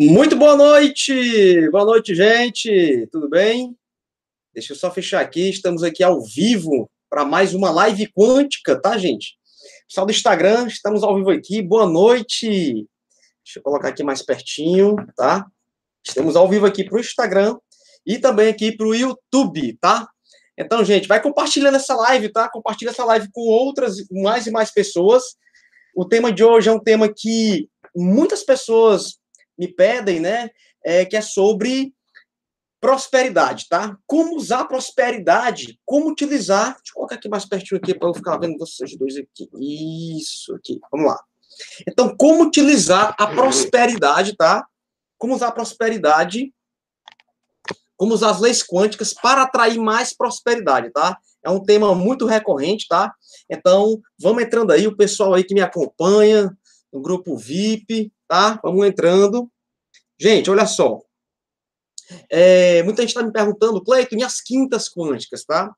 Muito boa noite! Boa noite, gente! Tudo bem? Deixa eu só fechar aqui. Estamos aqui ao vivo para mais uma live quântica, tá, gente? Pessoal do Instagram, estamos ao vivo aqui. Boa noite! Deixa eu colocar aqui mais pertinho, tá? Estamos ao vivo aqui para o Instagram e também aqui para o YouTube, tá? Então, gente, vai compartilhando essa live, tá? Compartilha essa live com outras, mais e mais pessoas. O tema de hoje é um tema que muitas pessoas me pedem, né? É, que é sobre prosperidade, tá? Como usar prosperidade, como utilizar. Deixa eu colocar aqui mais pertinho aqui para eu ficar vendo vocês dois aqui. Isso aqui, vamos lá. Então, como utilizar a prosperidade, tá? Como usar a prosperidade, como usar as leis quânticas para atrair mais prosperidade, tá? É um tema muito recorrente, tá? Então, vamos entrando aí, o pessoal aí que me acompanha, no grupo VIP, tá? Vamos entrando. Gente, olha só. É, muita gente está me perguntando, Cleiton, e as quintas quânticas, tá?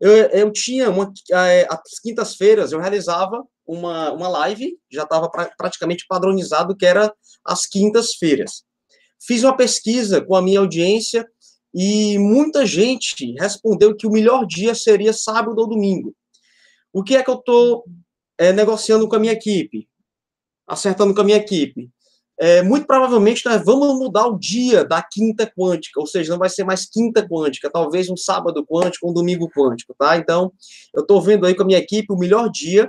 Eu, eu tinha uma. É, as quintas-feiras eu realizava uma, uma live, já estava pra, praticamente padronizado, que era as quintas-feiras. Fiz uma pesquisa com a minha audiência e muita gente respondeu que o melhor dia seria sábado ou domingo. O que é que eu estou é, negociando com a minha equipe? acertando com a minha equipe. É, muito provavelmente nós vamos mudar o dia da quinta quântica, ou seja, não vai ser mais quinta quântica, talvez um sábado quântico, um domingo quântico, tá? Então, eu estou vendo aí com a minha equipe o melhor dia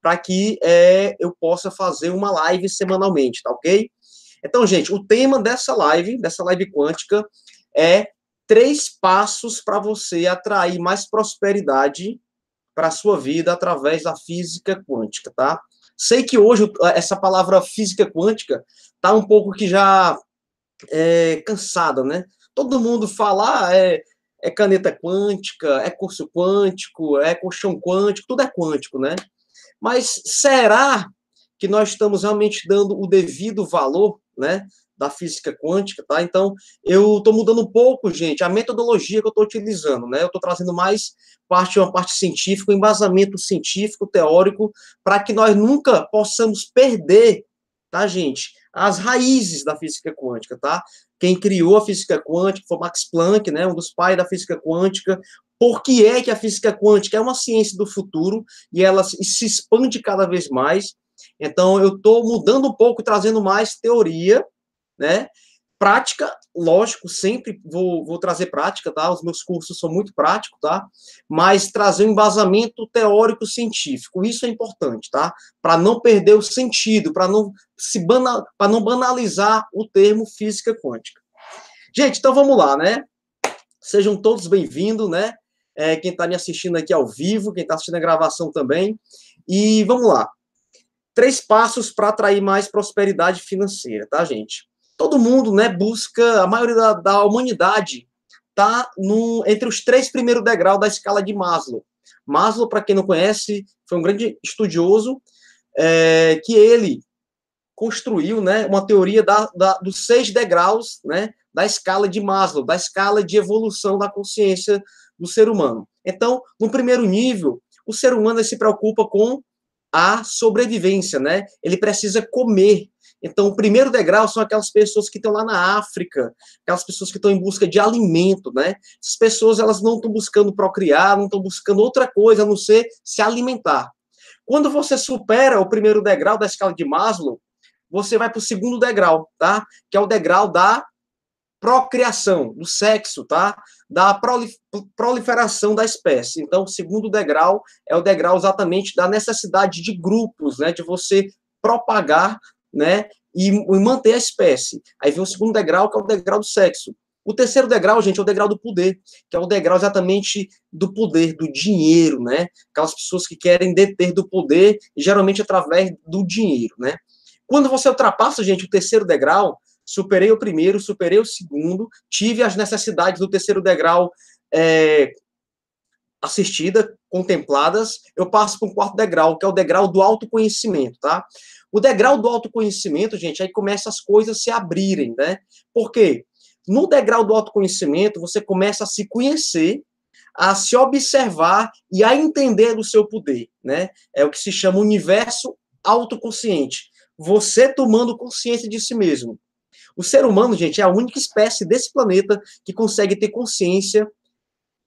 para que é, eu possa fazer uma live semanalmente, tá ok? Então, gente, o tema dessa live, dessa live quântica, é três passos para você atrair mais prosperidade para a sua vida através da física quântica, tá? Sei que hoje essa palavra física quântica está um pouco que já é, cansada, né? Todo mundo fala ah, é, é caneta quântica, é curso quântico, é colchão quântico, tudo é quântico, né? Mas será que nós estamos realmente dando o devido valor, né? da física quântica, tá? Então, eu estou mudando um pouco, gente, a metodologia que eu estou utilizando, né? Eu estou trazendo mais parte uma parte científica, um embasamento científico, teórico, para que nós nunca possamos perder, tá, gente, as raízes da física quântica, tá? Quem criou a física quântica foi Max Planck, né? Um dos pais da física quântica, por que é que a física quântica é uma ciência do futuro e ela se expande cada vez mais. Então, eu estou mudando um pouco, trazendo mais teoria, né? Prática, lógico, sempre vou, vou trazer prática, tá? Os meus cursos são muito práticos, tá? Mas trazer um embasamento teórico-científico, isso é importante, tá? Para não perder o sentido, para não, se banal, não banalizar o termo física quântica. Gente, então vamos lá, né? Sejam todos bem-vindos, né? É, quem está me assistindo aqui ao vivo, quem está assistindo a gravação também. E vamos lá. Três passos para atrair mais prosperidade financeira, tá, gente? todo mundo, né, busca, a maioria da, da humanidade está entre os três primeiros degraus da escala de Maslow. Maslow, para quem não conhece, foi um grande estudioso é, que ele construiu né, uma teoria da, da, dos seis degraus né, da escala de Maslow, da escala de evolução da consciência do ser humano. Então, no primeiro nível, o ser humano se preocupa com a sobrevivência, né? Ele precisa comer, então, o primeiro degrau são aquelas pessoas que estão lá na África, aquelas pessoas que estão em busca de alimento, né? Essas pessoas, elas não estão buscando procriar, não estão buscando outra coisa a não ser se alimentar. Quando você supera o primeiro degrau da escala de Maslow, você vai para o segundo degrau, tá? Que é o degrau da procriação, do sexo, tá? Da proliferação da espécie. Então, o segundo degrau é o degrau exatamente da necessidade de grupos, né? De você propagar né? E, e manter a espécie. Aí vem o segundo degrau, que é o degrau do sexo. O terceiro degrau, gente, é o degrau do poder, que é o degrau exatamente do poder, do dinheiro, né? Aquelas pessoas que querem deter do poder, geralmente através do dinheiro, né? Quando você ultrapassa, gente, o terceiro degrau, superei o primeiro, superei o segundo, tive as necessidades do terceiro degrau é, assistida, contempladas, eu passo para o quarto degrau, que é o degrau do autoconhecimento, tá? O degrau do autoconhecimento, gente, aí começa as coisas se abrirem, né? Por quê? No degrau do autoconhecimento, você começa a se conhecer, a se observar e a entender o seu poder, né? É o que se chama universo autoconsciente. Você tomando consciência de si mesmo. O ser humano, gente, é a única espécie desse planeta que consegue ter consciência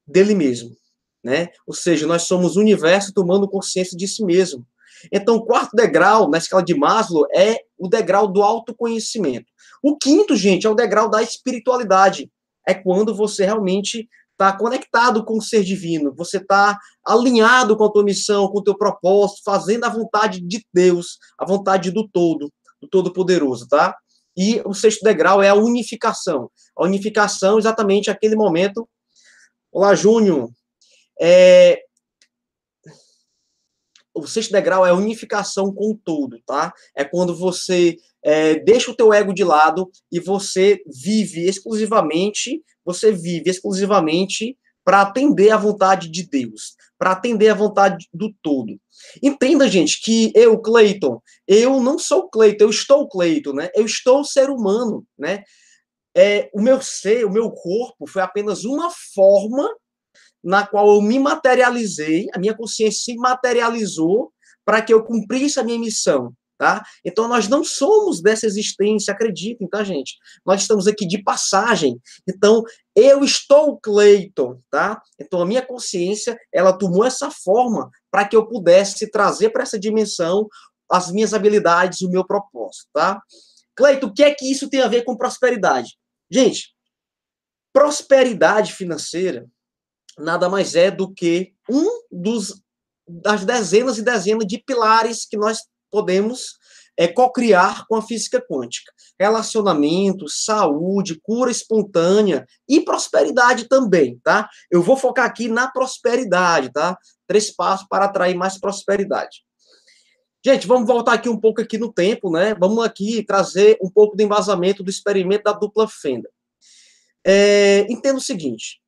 dele mesmo, né? Ou seja, nós somos o universo tomando consciência de si mesmo. Então, o quarto degrau na escala de Maslow é o degrau do autoconhecimento. O quinto, gente, é o degrau da espiritualidade. É quando você realmente está conectado com o ser divino, você está alinhado com a tua missão, com o teu propósito, fazendo a vontade de Deus, a vontade do todo, do Todo-Poderoso, tá? E o sexto degrau é a unificação. A unificação, é exatamente aquele momento. Olá, Júnior. É, o sexto degrau é a unificação com o todo, tá? É quando você é, deixa o teu ego de lado e você vive exclusivamente, você vive exclusivamente para atender à vontade de Deus, para atender à vontade do todo. Entenda, gente, que eu, Cleiton, eu não sou Cleiton, eu estou Cleiton, né? Eu estou ser humano, né? É, o meu ser, o meu corpo foi apenas uma forma na qual eu me materializei, a minha consciência se materializou para que eu cumprisse a minha missão, tá? Então nós não somos dessa existência, acreditem, tá, gente? Nós estamos aqui de passagem. Então eu estou Cleiton, tá? Então a minha consciência, ela tomou essa forma para que eu pudesse trazer para essa dimensão as minhas habilidades, o meu propósito, tá? Cleiton, o que é que isso tem a ver com prosperidade? Gente, prosperidade financeira nada mais é do que um dos das dezenas e dezenas de pilares que nós podemos é, co-criar com a física quântica. Relacionamento, saúde, cura espontânea e prosperidade também, tá? Eu vou focar aqui na prosperidade, tá? Três passos para atrair mais prosperidade. Gente, vamos voltar aqui um pouco aqui no tempo, né? Vamos aqui trazer um pouco do embasamento do experimento da dupla fenda. É, entendo o seguinte,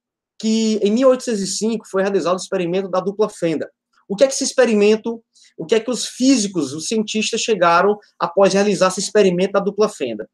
que em 1805 foi realizado o experimento da dupla fenda. O que é que esse experimento, o que é que os físicos, os cientistas chegaram após realizar esse experimento da dupla fenda?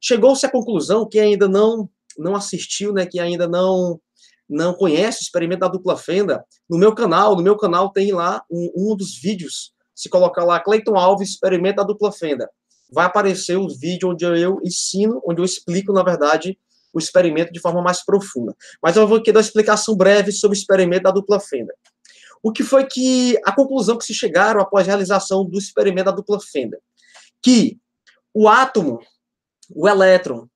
Chegou-se à conclusão que ainda não não assistiu, né, que ainda não não conhece o experimento da dupla fenda, no meu canal, no meu canal tem lá um, um dos vídeos, se colocar lá Cleiton Alves experimento da dupla fenda, vai aparecer o um vídeo onde eu ensino, onde eu explico, na verdade, o experimento de forma mais profunda. Mas eu vou aqui dar uma explicação breve sobre o experimento da dupla fenda. O que foi que a conclusão que se chegaram após a realização do experimento da dupla fenda? Que o átomo, o elétron,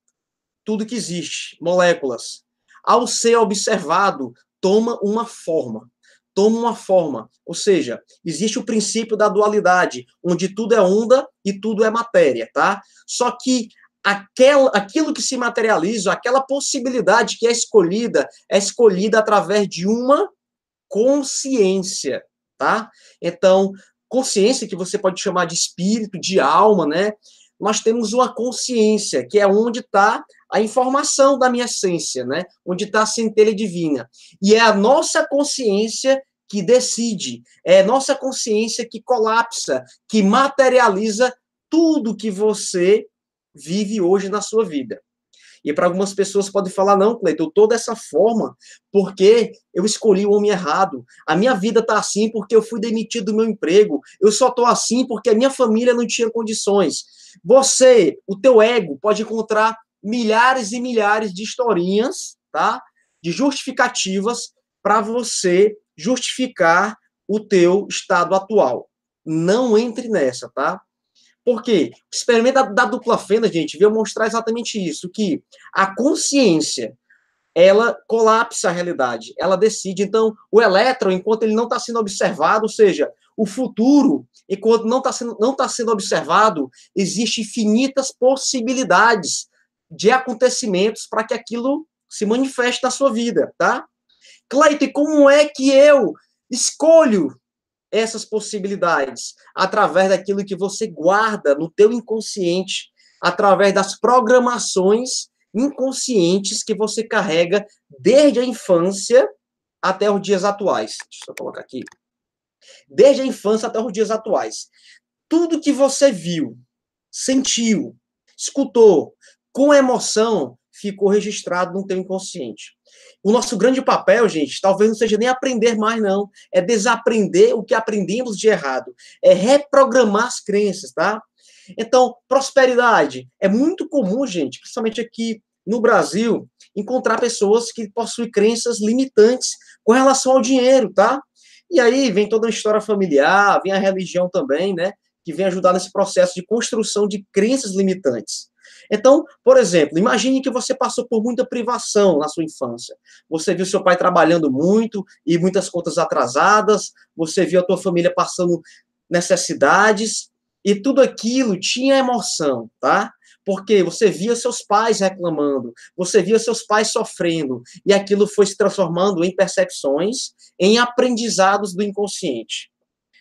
tudo que existe, moléculas, ao ser observado, toma uma forma. Toma uma forma. Ou seja, existe o princípio da dualidade, onde tudo é onda e tudo é matéria, tá? Só que aquel, aquilo que se materializa, aquela possibilidade que é escolhida, é escolhida através de uma consciência, tá? Então, consciência que você pode chamar de espírito, de alma, né? Nós temos uma consciência, que é onde está a informação da minha essência, né? Onde está a centelha divina. E é a nossa consciência que decide, é nossa consciência que colapsa, que materializa tudo que você vive hoje na sua vida. E para algumas pessoas pode falar, não, Cleiton, eu essa dessa forma porque eu escolhi o homem errado. A minha vida tá assim porque eu fui demitido do meu emprego. Eu só tô assim porque a minha família não tinha condições. Você, o teu ego, pode encontrar milhares e milhares de historinhas, tá? De justificativas para você justificar o teu estado atual. Não entre nessa, tá? Porque o experimento da, da dupla fenda, gente, veio mostrar exatamente isso, que a consciência, ela colapsa a realidade, ela decide. Então, o elétron, enquanto ele não está sendo observado, ou seja, o futuro, enquanto não está sendo, não tá sendo observado, existem infinitas possibilidades de acontecimentos para que aquilo se manifeste na sua vida, tá? Cleiton, como é que eu escolho essas possibilidades através daquilo que você guarda no teu inconsciente, através das programações inconscientes que você carrega desde a infância até os dias atuais. Deixa eu colocar aqui. Desde a infância até os dias atuais. Tudo que você viu, sentiu, escutou com emoção ficou registrado no teu inconsciente. O nosso grande papel, gente, talvez não seja nem aprender mais, não. É desaprender o que aprendemos de errado. É reprogramar as crenças, tá? Então, prosperidade. É muito comum, gente, principalmente aqui no Brasil, encontrar pessoas que possuem crenças limitantes com relação ao dinheiro, tá? E aí vem toda a história familiar, vem a religião também, né? Que vem ajudar nesse processo de construção de crenças limitantes. Então, por exemplo, imagine que você passou por muita privação na sua infância. Você viu seu pai trabalhando muito e muitas contas atrasadas, você viu a tua família passando necessidades e tudo aquilo tinha emoção, tá? Porque você via seus pais reclamando, você via seus pais sofrendo, e aquilo foi se transformando em percepções, em aprendizados do inconsciente.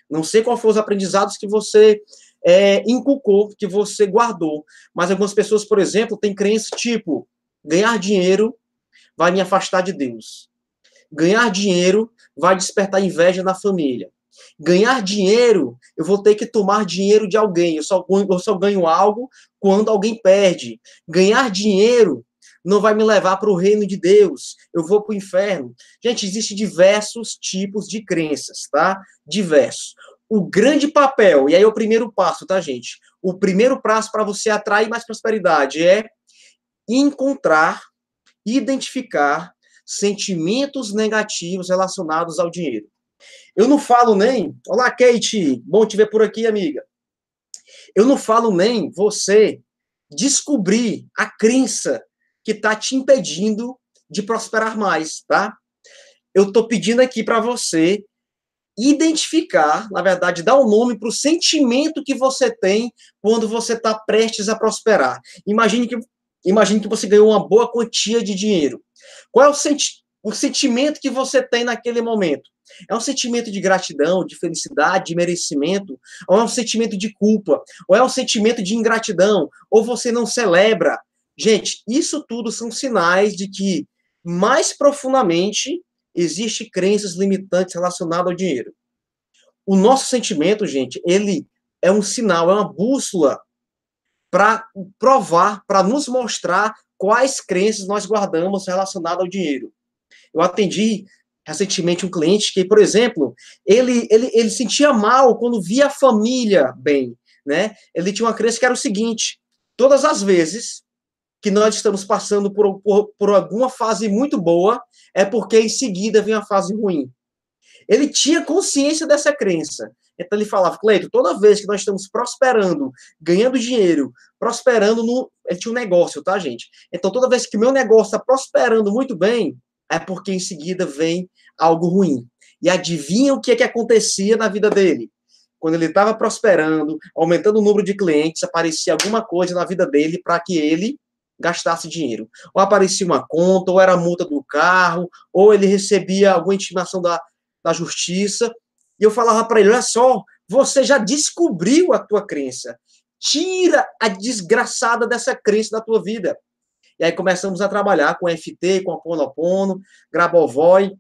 Não sei qual foram os aprendizados que você é, inculcou, que você guardou. Mas algumas pessoas, por exemplo, têm crença tipo: ganhar dinheiro vai me afastar de Deus. Ganhar dinheiro vai despertar inveja na família. Ganhar dinheiro, eu vou ter que tomar dinheiro de alguém. Eu só, eu só ganho algo quando alguém perde. Ganhar dinheiro não vai me levar para o reino de Deus, eu vou para o inferno. Gente, existem diversos tipos de crenças, tá? Diversos o grande papel, e aí é o primeiro passo, tá, gente? O primeiro passo para você atrair mais prosperidade é encontrar, identificar sentimentos negativos relacionados ao dinheiro. Eu não falo nem, olá, Kate, bom te ver por aqui, amiga. Eu não falo nem você descobrir a crença que está te impedindo de prosperar mais, tá? Eu estou pedindo aqui para você identificar, na verdade, dar um nome para o sentimento que você tem quando você está prestes a prosperar. Imagine que, imagine que você ganhou uma boa quantia de dinheiro. Qual é o, senti o sentimento que você tem naquele momento? É um sentimento de gratidão, de felicidade, de merecimento? Ou é um sentimento de culpa? Ou é um sentimento de ingratidão? Ou você não celebra? Gente, isso tudo são sinais de que mais profundamente Existem crenças limitantes relacionadas ao dinheiro. O nosso sentimento, gente, ele é um sinal, é uma bússola para provar, para nos mostrar quais crenças nós guardamos relacionadas ao dinheiro. Eu atendi recentemente um cliente que, por exemplo, ele, ele, ele sentia mal quando via a família bem, né? Ele tinha uma crença que era o seguinte, todas as vezes que nós estamos passando por, por, por alguma fase muito boa, é porque em seguida vem a fase ruim. Ele tinha consciência dessa crença. Então ele falava, Cleito, toda vez que nós estamos prosperando, ganhando dinheiro, prosperando no. Ele é, tinha um negócio, tá, gente? Então toda vez que o meu negócio está prosperando muito bem, é porque em seguida vem algo ruim. E adivinha o que é que acontecia na vida dele? Quando ele estava prosperando, aumentando o número de clientes, aparecia alguma coisa na vida dele para que ele gastasse dinheiro. Ou aparecia uma conta, ou era a multa do carro, ou ele recebia alguma intimação da, da justiça. E eu falava para ele: olha só, você já descobriu a tua crença. Tira a desgraçada dessa crença da tua vida. E aí começamos a trabalhar com FT, com a Ponopono, Grabovoi.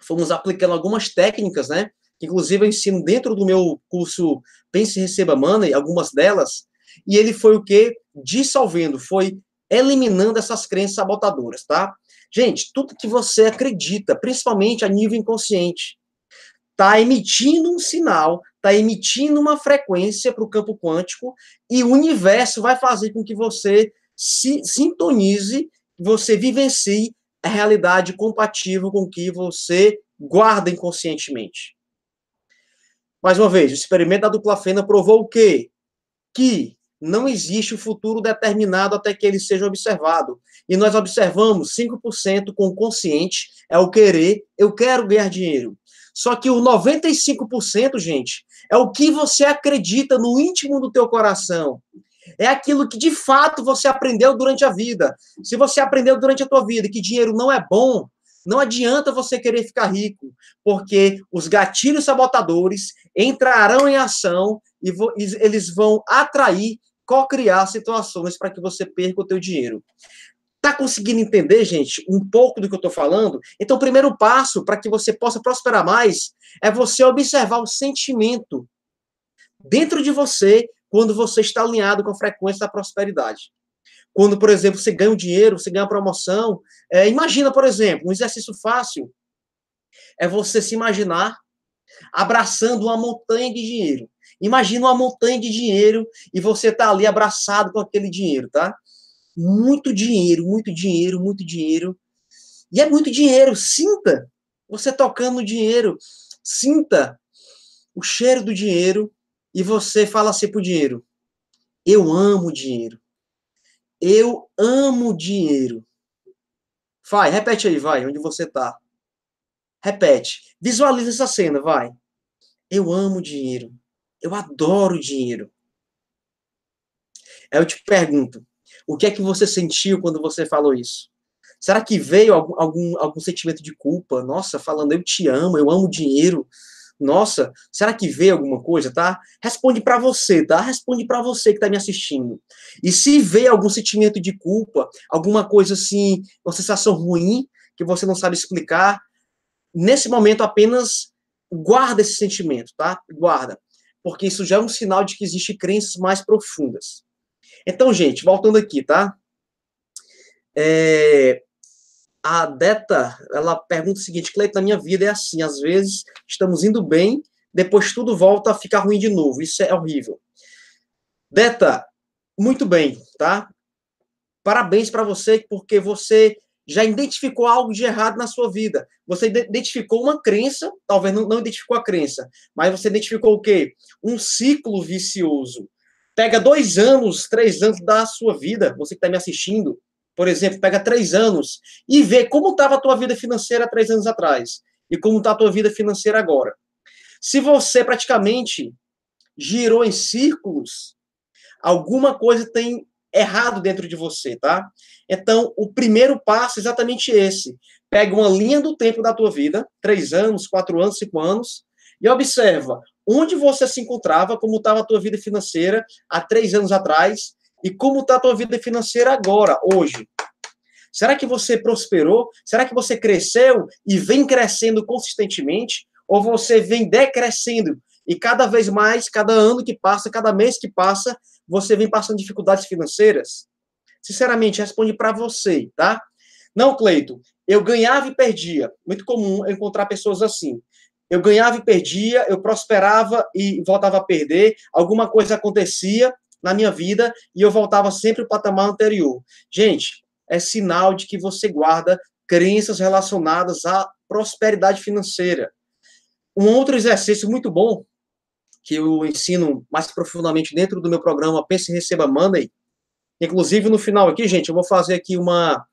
Fomos aplicando algumas técnicas, né? Que inclusive eu ensino dentro do meu curso Pense e Receba Money, algumas delas. E ele foi o quê? Dissolvendo, foi eliminando essas crenças sabotadoras, tá? Gente, tudo que você acredita, principalmente a nível inconsciente, está emitindo um sinal, está emitindo uma frequência para o campo quântico e o universo vai fazer com que você se sintonize, você vivencie a realidade compatível com o que você guarda inconscientemente. Mais uma vez, o experimento da dupla fena provou o quê? Que não existe o futuro determinado até que ele seja observado. E nós observamos 5% com o consciente, é o querer, eu quero ganhar dinheiro. Só que o 95%, gente, é o que você acredita no íntimo do teu coração. É aquilo que de fato você aprendeu durante a vida. Se você aprendeu durante a tua vida que dinheiro não é bom, não adianta você querer ficar rico, porque os gatilhos sabotadores entrarão em ação e eles vão atrair cocriar situações para que você perca o teu dinheiro. Tá conseguindo entender, gente, um pouco do que eu estou falando? Então, o primeiro passo para que você possa prosperar mais é você observar o sentimento dentro de você quando você está alinhado com a frequência da prosperidade. Quando, por exemplo, você ganha um dinheiro, você ganha uma promoção. É, imagina, por exemplo, um exercício fácil é você se imaginar abraçando uma montanha de dinheiro. Imagina uma montanha de dinheiro e você está ali abraçado com aquele dinheiro, tá? Muito dinheiro, muito dinheiro, muito dinheiro. E é muito dinheiro, sinta você tocando o dinheiro, sinta o cheiro do dinheiro e você fala assim pro dinheiro: Eu amo dinheiro. Eu amo dinheiro. Vai, repete aí, vai, onde você tá. Repete. Visualiza essa cena, vai. Eu amo dinheiro. Eu adoro dinheiro. Aí eu te pergunto, o que é que você sentiu quando você falou isso? Será que veio algum, algum, algum sentimento de culpa? Nossa, falando eu te amo, eu amo dinheiro. Nossa, será que veio alguma coisa, tá? Responde para você, tá? Responde para você que tá me assistindo. E se vê algum sentimento de culpa, alguma coisa assim, uma sensação ruim que você não sabe explicar, nesse momento apenas guarda esse sentimento, tá? Guarda porque isso já é um sinal de que existem crenças mais profundas. Então, gente, voltando aqui, tá? É, a Deta, ela pergunta o seguinte, Cleiton, na minha vida é assim, às vezes estamos indo bem, depois tudo volta a ficar ruim de novo, isso é horrível. Deta, muito bem, tá? Parabéns para você, porque você já identificou algo de errado na sua vida. Você identificou uma crença, talvez não, não identificou a crença, mas você identificou o quê? Um ciclo vicioso. Pega dois anos, três anos da sua vida, você que está me assistindo, por exemplo, pega três anos e vê como estava a tua vida financeira três anos atrás e como está a tua vida financeira agora. Se você praticamente girou em círculos, alguma coisa tem errado dentro de você, tá? Então, o primeiro passo é exatamente esse. Pega uma linha do tempo da tua vida, três anos, quatro anos, cinco anos, e observa onde você se encontrava, como estava a tua vida financeira há três anos atrás, e como está a tua vida financeira agora, hoje. Será que você prosperou? Será que você cresceu e vem crescendo consistentemente? Ou você vem decrescendo e cada vez mais, cada ano que passa, cada mês que passa, você vem passando dificuldades financeiras? Sinceramente, responde para você, tá? Não, Cleito, eu ganhava e perdia. Muito comum encontrar pessoas assim. Eu ganhava e perdia, eu prosperava e voltava a perder, alguma coisa acontecia na minha vida e eu voltava sempre o patamar anterior. Gente, é sinal de que você guarda crenças relacionadas à prosperidade financeira. Um outro exercício muito bom que eu ensino mais profundamente dentro do meu programa Pense e Receba Money. Inclusive, no final aqui, gente, eu vou fazer aqui uma.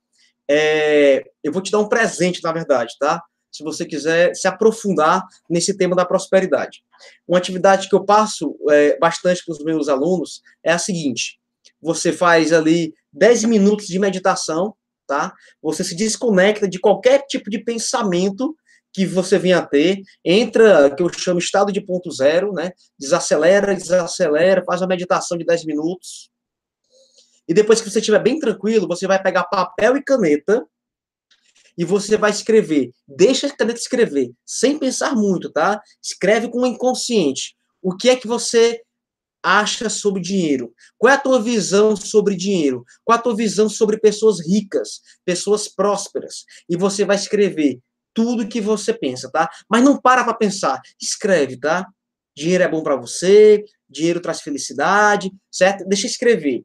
É, eu vou te dar um presente, na verdade, tá? Se você quiser se aprofundar nesse tema da prosperidade. Uma atividade que eu passo é, bastante para os meus alunos é a seguinte: você faz ali 10 minutos de meditação, tá? Você se desconecta de qualquer tipo de pensamento que você vinha a ter, entra, que eu chamo estado de ponto zero, né? Desacelera, desacelera, faz uma meditação de 10 minutos. E depois que você estiver bem tranquilo, você vai pegar papel e caneta e você vai escrever. Deixa a caneta escrever, sem pensar muito, tá? Escreve com o inconsciente. O que é que você acha sobre dinheiro? Qual é a tua visão sobre dinheiro? Qual é a tua visão sobre pessoas ricas, pessoas prósperas? E você vai escrever tudo que você pensa, tá? Mas não para para pensar, escreve, tá? Dinheiro é bom para você, dinheiro traz felicidade, certo? Deixa eu escrever.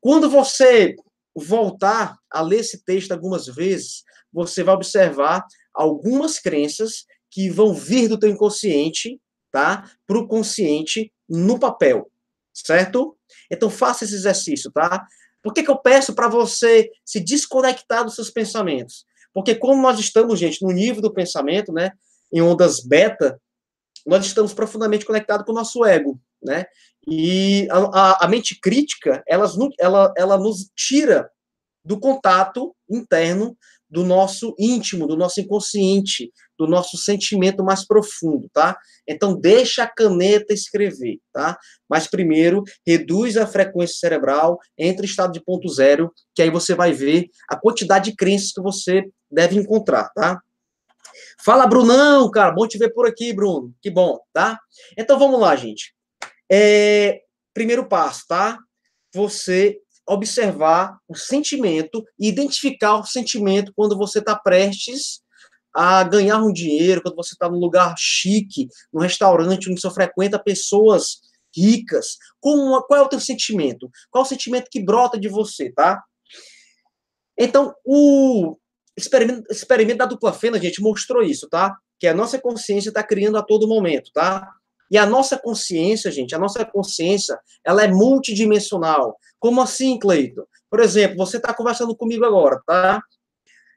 Quando você voltar a ler esse texto algumas vezes, você vai observar algumas crenças que vão vir do teu inconsciente, tá? Para o consciente no papel, certo? Então faça esse exercício, tá? Por que, que eu peço para você se desconectar dos seus pensamentos? Porque como nós estamos, gente, no nível do pensamento, né, em ondas beta, nós estamos profundamente conectados com o nosso ego, né? E a, a, a mente crítica, elas, ela, ela nos tira do contato interno do nosso íntimo, do nosso inconsciente, do nosso sentimento mais profundo, tá? Então deixa a caneta escrever, tá? Mas primeiro reduz a frequência cerebral, entra em estado de ponto zero, que aí você vai ver a quantidade de crenças que você deve encontrar, tá? Fala, Brunão, cara, bom te ver por aqui, Bruno. Que bom, tá? Então vamos lá, gente. É... primeiro passo, tá? Você observar o sentimento e identificar o sentimento quando você está prestes a ganhar um dinheiro, quando você está num lugar chique, num restaurante onde você frequenta pessoas ricas. Uma, qual é o teu sentimento? Qual é o sentimento que brota de você, tá? Então, o experimento, experimento da dupla fenda, gente, mostrou isso, tá? Que a nossa consciência está criando a todo momento, tá? E a nossa consciência, gente, a nossa consciência, ela é multidimensional. Como assim, Cleito? Por exemplo, você está conversando comigo agora, tá?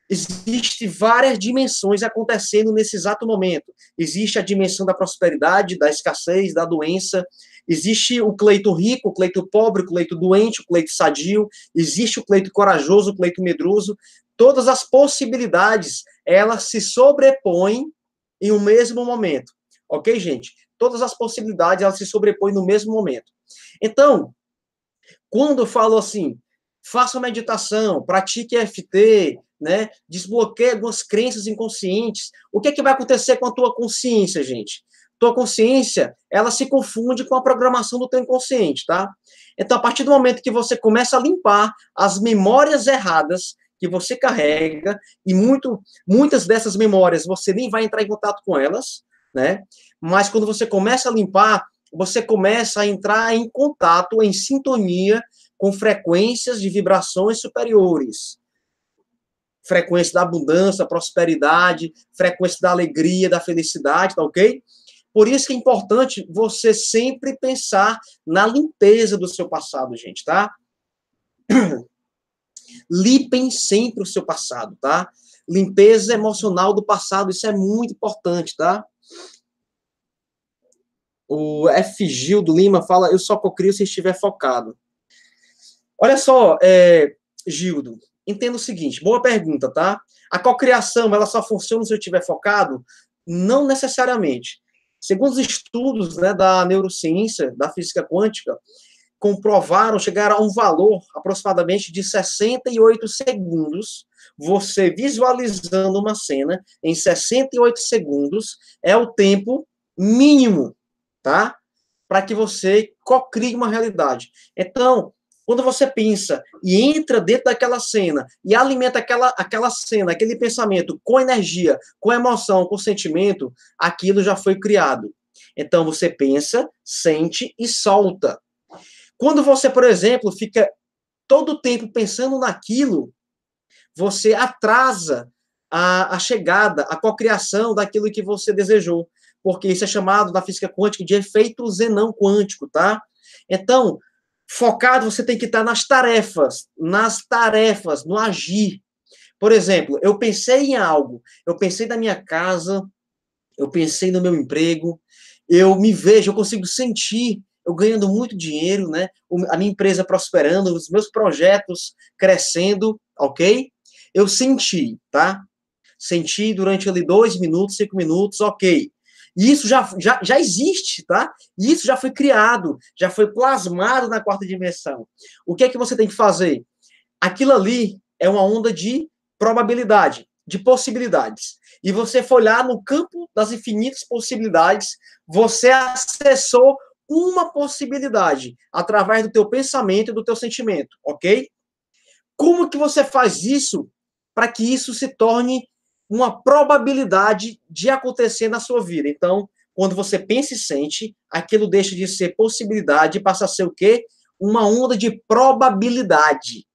Existem várias dimensões acontecendo nesse exato momento. Existe a dimensão da prosperidade, da escassez, da doença. Existe o Cleito rico, o Cleito pobre, o Cleito doente, o Cleito sadio. Existe o Cleito corajoso, o Cleito medroso. Todas as possibilidades, elas se sobrepõem em um mesmo momento. Ok, gente? todas as possibilidades elas se sobrepõem no mesmo momento. Então, quando eu falo assim, faça meditação, pratique FT, né? Desbloqueie algumas crenças inconscientes. O que é que vai acontecer com a tua consciência, gente? Tua consciência, ela se confunde com a programação do teu inconsciente, tá? Então, a partir do momento que você começa a limpar as memórias erradas que você carrega e muito muitas dessas memórias você nem vai entrar em contato com elas, né? Mas quando você começa a limpar, você começa a entrar em contato, em sintonia com frequências de vibrações superiores. Frequência da abundância, prosperidade, frequência da alegria, da felicidade, tá ok? Por isso que é importante você sempre pensar na limpeza do seu passado, gente, tá? Limpem sempre o seu passado, tá? Limpeza emocional do passado, isso é muito importante, tá? O F. Gil do Lima fala: Eu só cocrio se estiver focado. Olha só, é, Gildo, entenda o seguinte: boa pergunta, tá? A cocriação ela só funciona se eu estiver focado? Não necessariamente. Segundo os estudos né, da neurociência, da física quântica, comprovaram chegar a um valor aproximadamente de 68 segundos. Você visualizando uma cena em 68 segundos é o tempo mínimo tá? Para que você cocrie uma realidade. Então, quando você pensa e entra dentro daquela cena e alimenta aquela, aquela cena, aquele pensamento com energia, com emoção, com sentimento, aquilo já foi criado. Então você pensa, sente e solta. Quando você, por exemplo, fica todo o tempo pensando naquilo, você atrasa a, a chegada, a cocriação daquilo que você desejou porque isso é chamado na física quântica de efeito zenão quântico, tá? Então, focado você tem que estar nas tarefas, nas tarefas, no agir. Por exemplo, eu pensei em algo, eu pensei na minha casa, eu pensei no meu emprego, eu me vejo, eu consigo sentir eu ganhando muito dinheiro, né? A minha empresa prosperando, os meus projetos crescendo, ok? Eu senti, tá? Senti durante ali dois minutos, cinco minutos, ok. E isso já, já, já existe, tá? E isso já foi criado, já foi plasmado na quarta dimensão. O que é que você tem que fazer? Aquilo ali é uma onda de probabilidade, de possibilidades. E você foi lá no campo das infinitas possibilidades, você acessou uma possibilidade através do teu pensamento e do teu sentimento, ok? Como que você faz isso para que isso se torne uma probabilidade de acontecer na sua vida. Então, quando você pensa e sente, aquilo deixa de ser possibilidade e passa a ser o quê? Uma onda de probabilidade.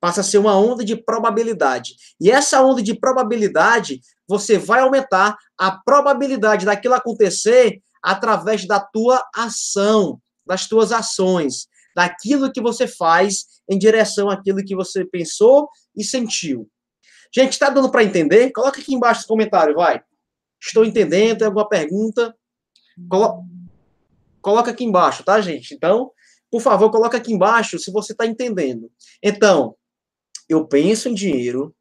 Passa a ser uma onda de probabilidade. E essa onda de probabilidade, você vai aumentar a probabilidade daquilo acontecer através da tua ação, das tuas ações, daquilo que você faz em direção àquilo que você pensou e sentiu. Gente, está dando para entender? Coloca aqui embaixo nos comentários, vai. Estou entendendo, tem alguma pergunta? Colo... Coloca aqui embaixo, tá, gente? Então, por favor, coloca aqui embaixo se você está entendendo. Então, eu penso em dinheiro,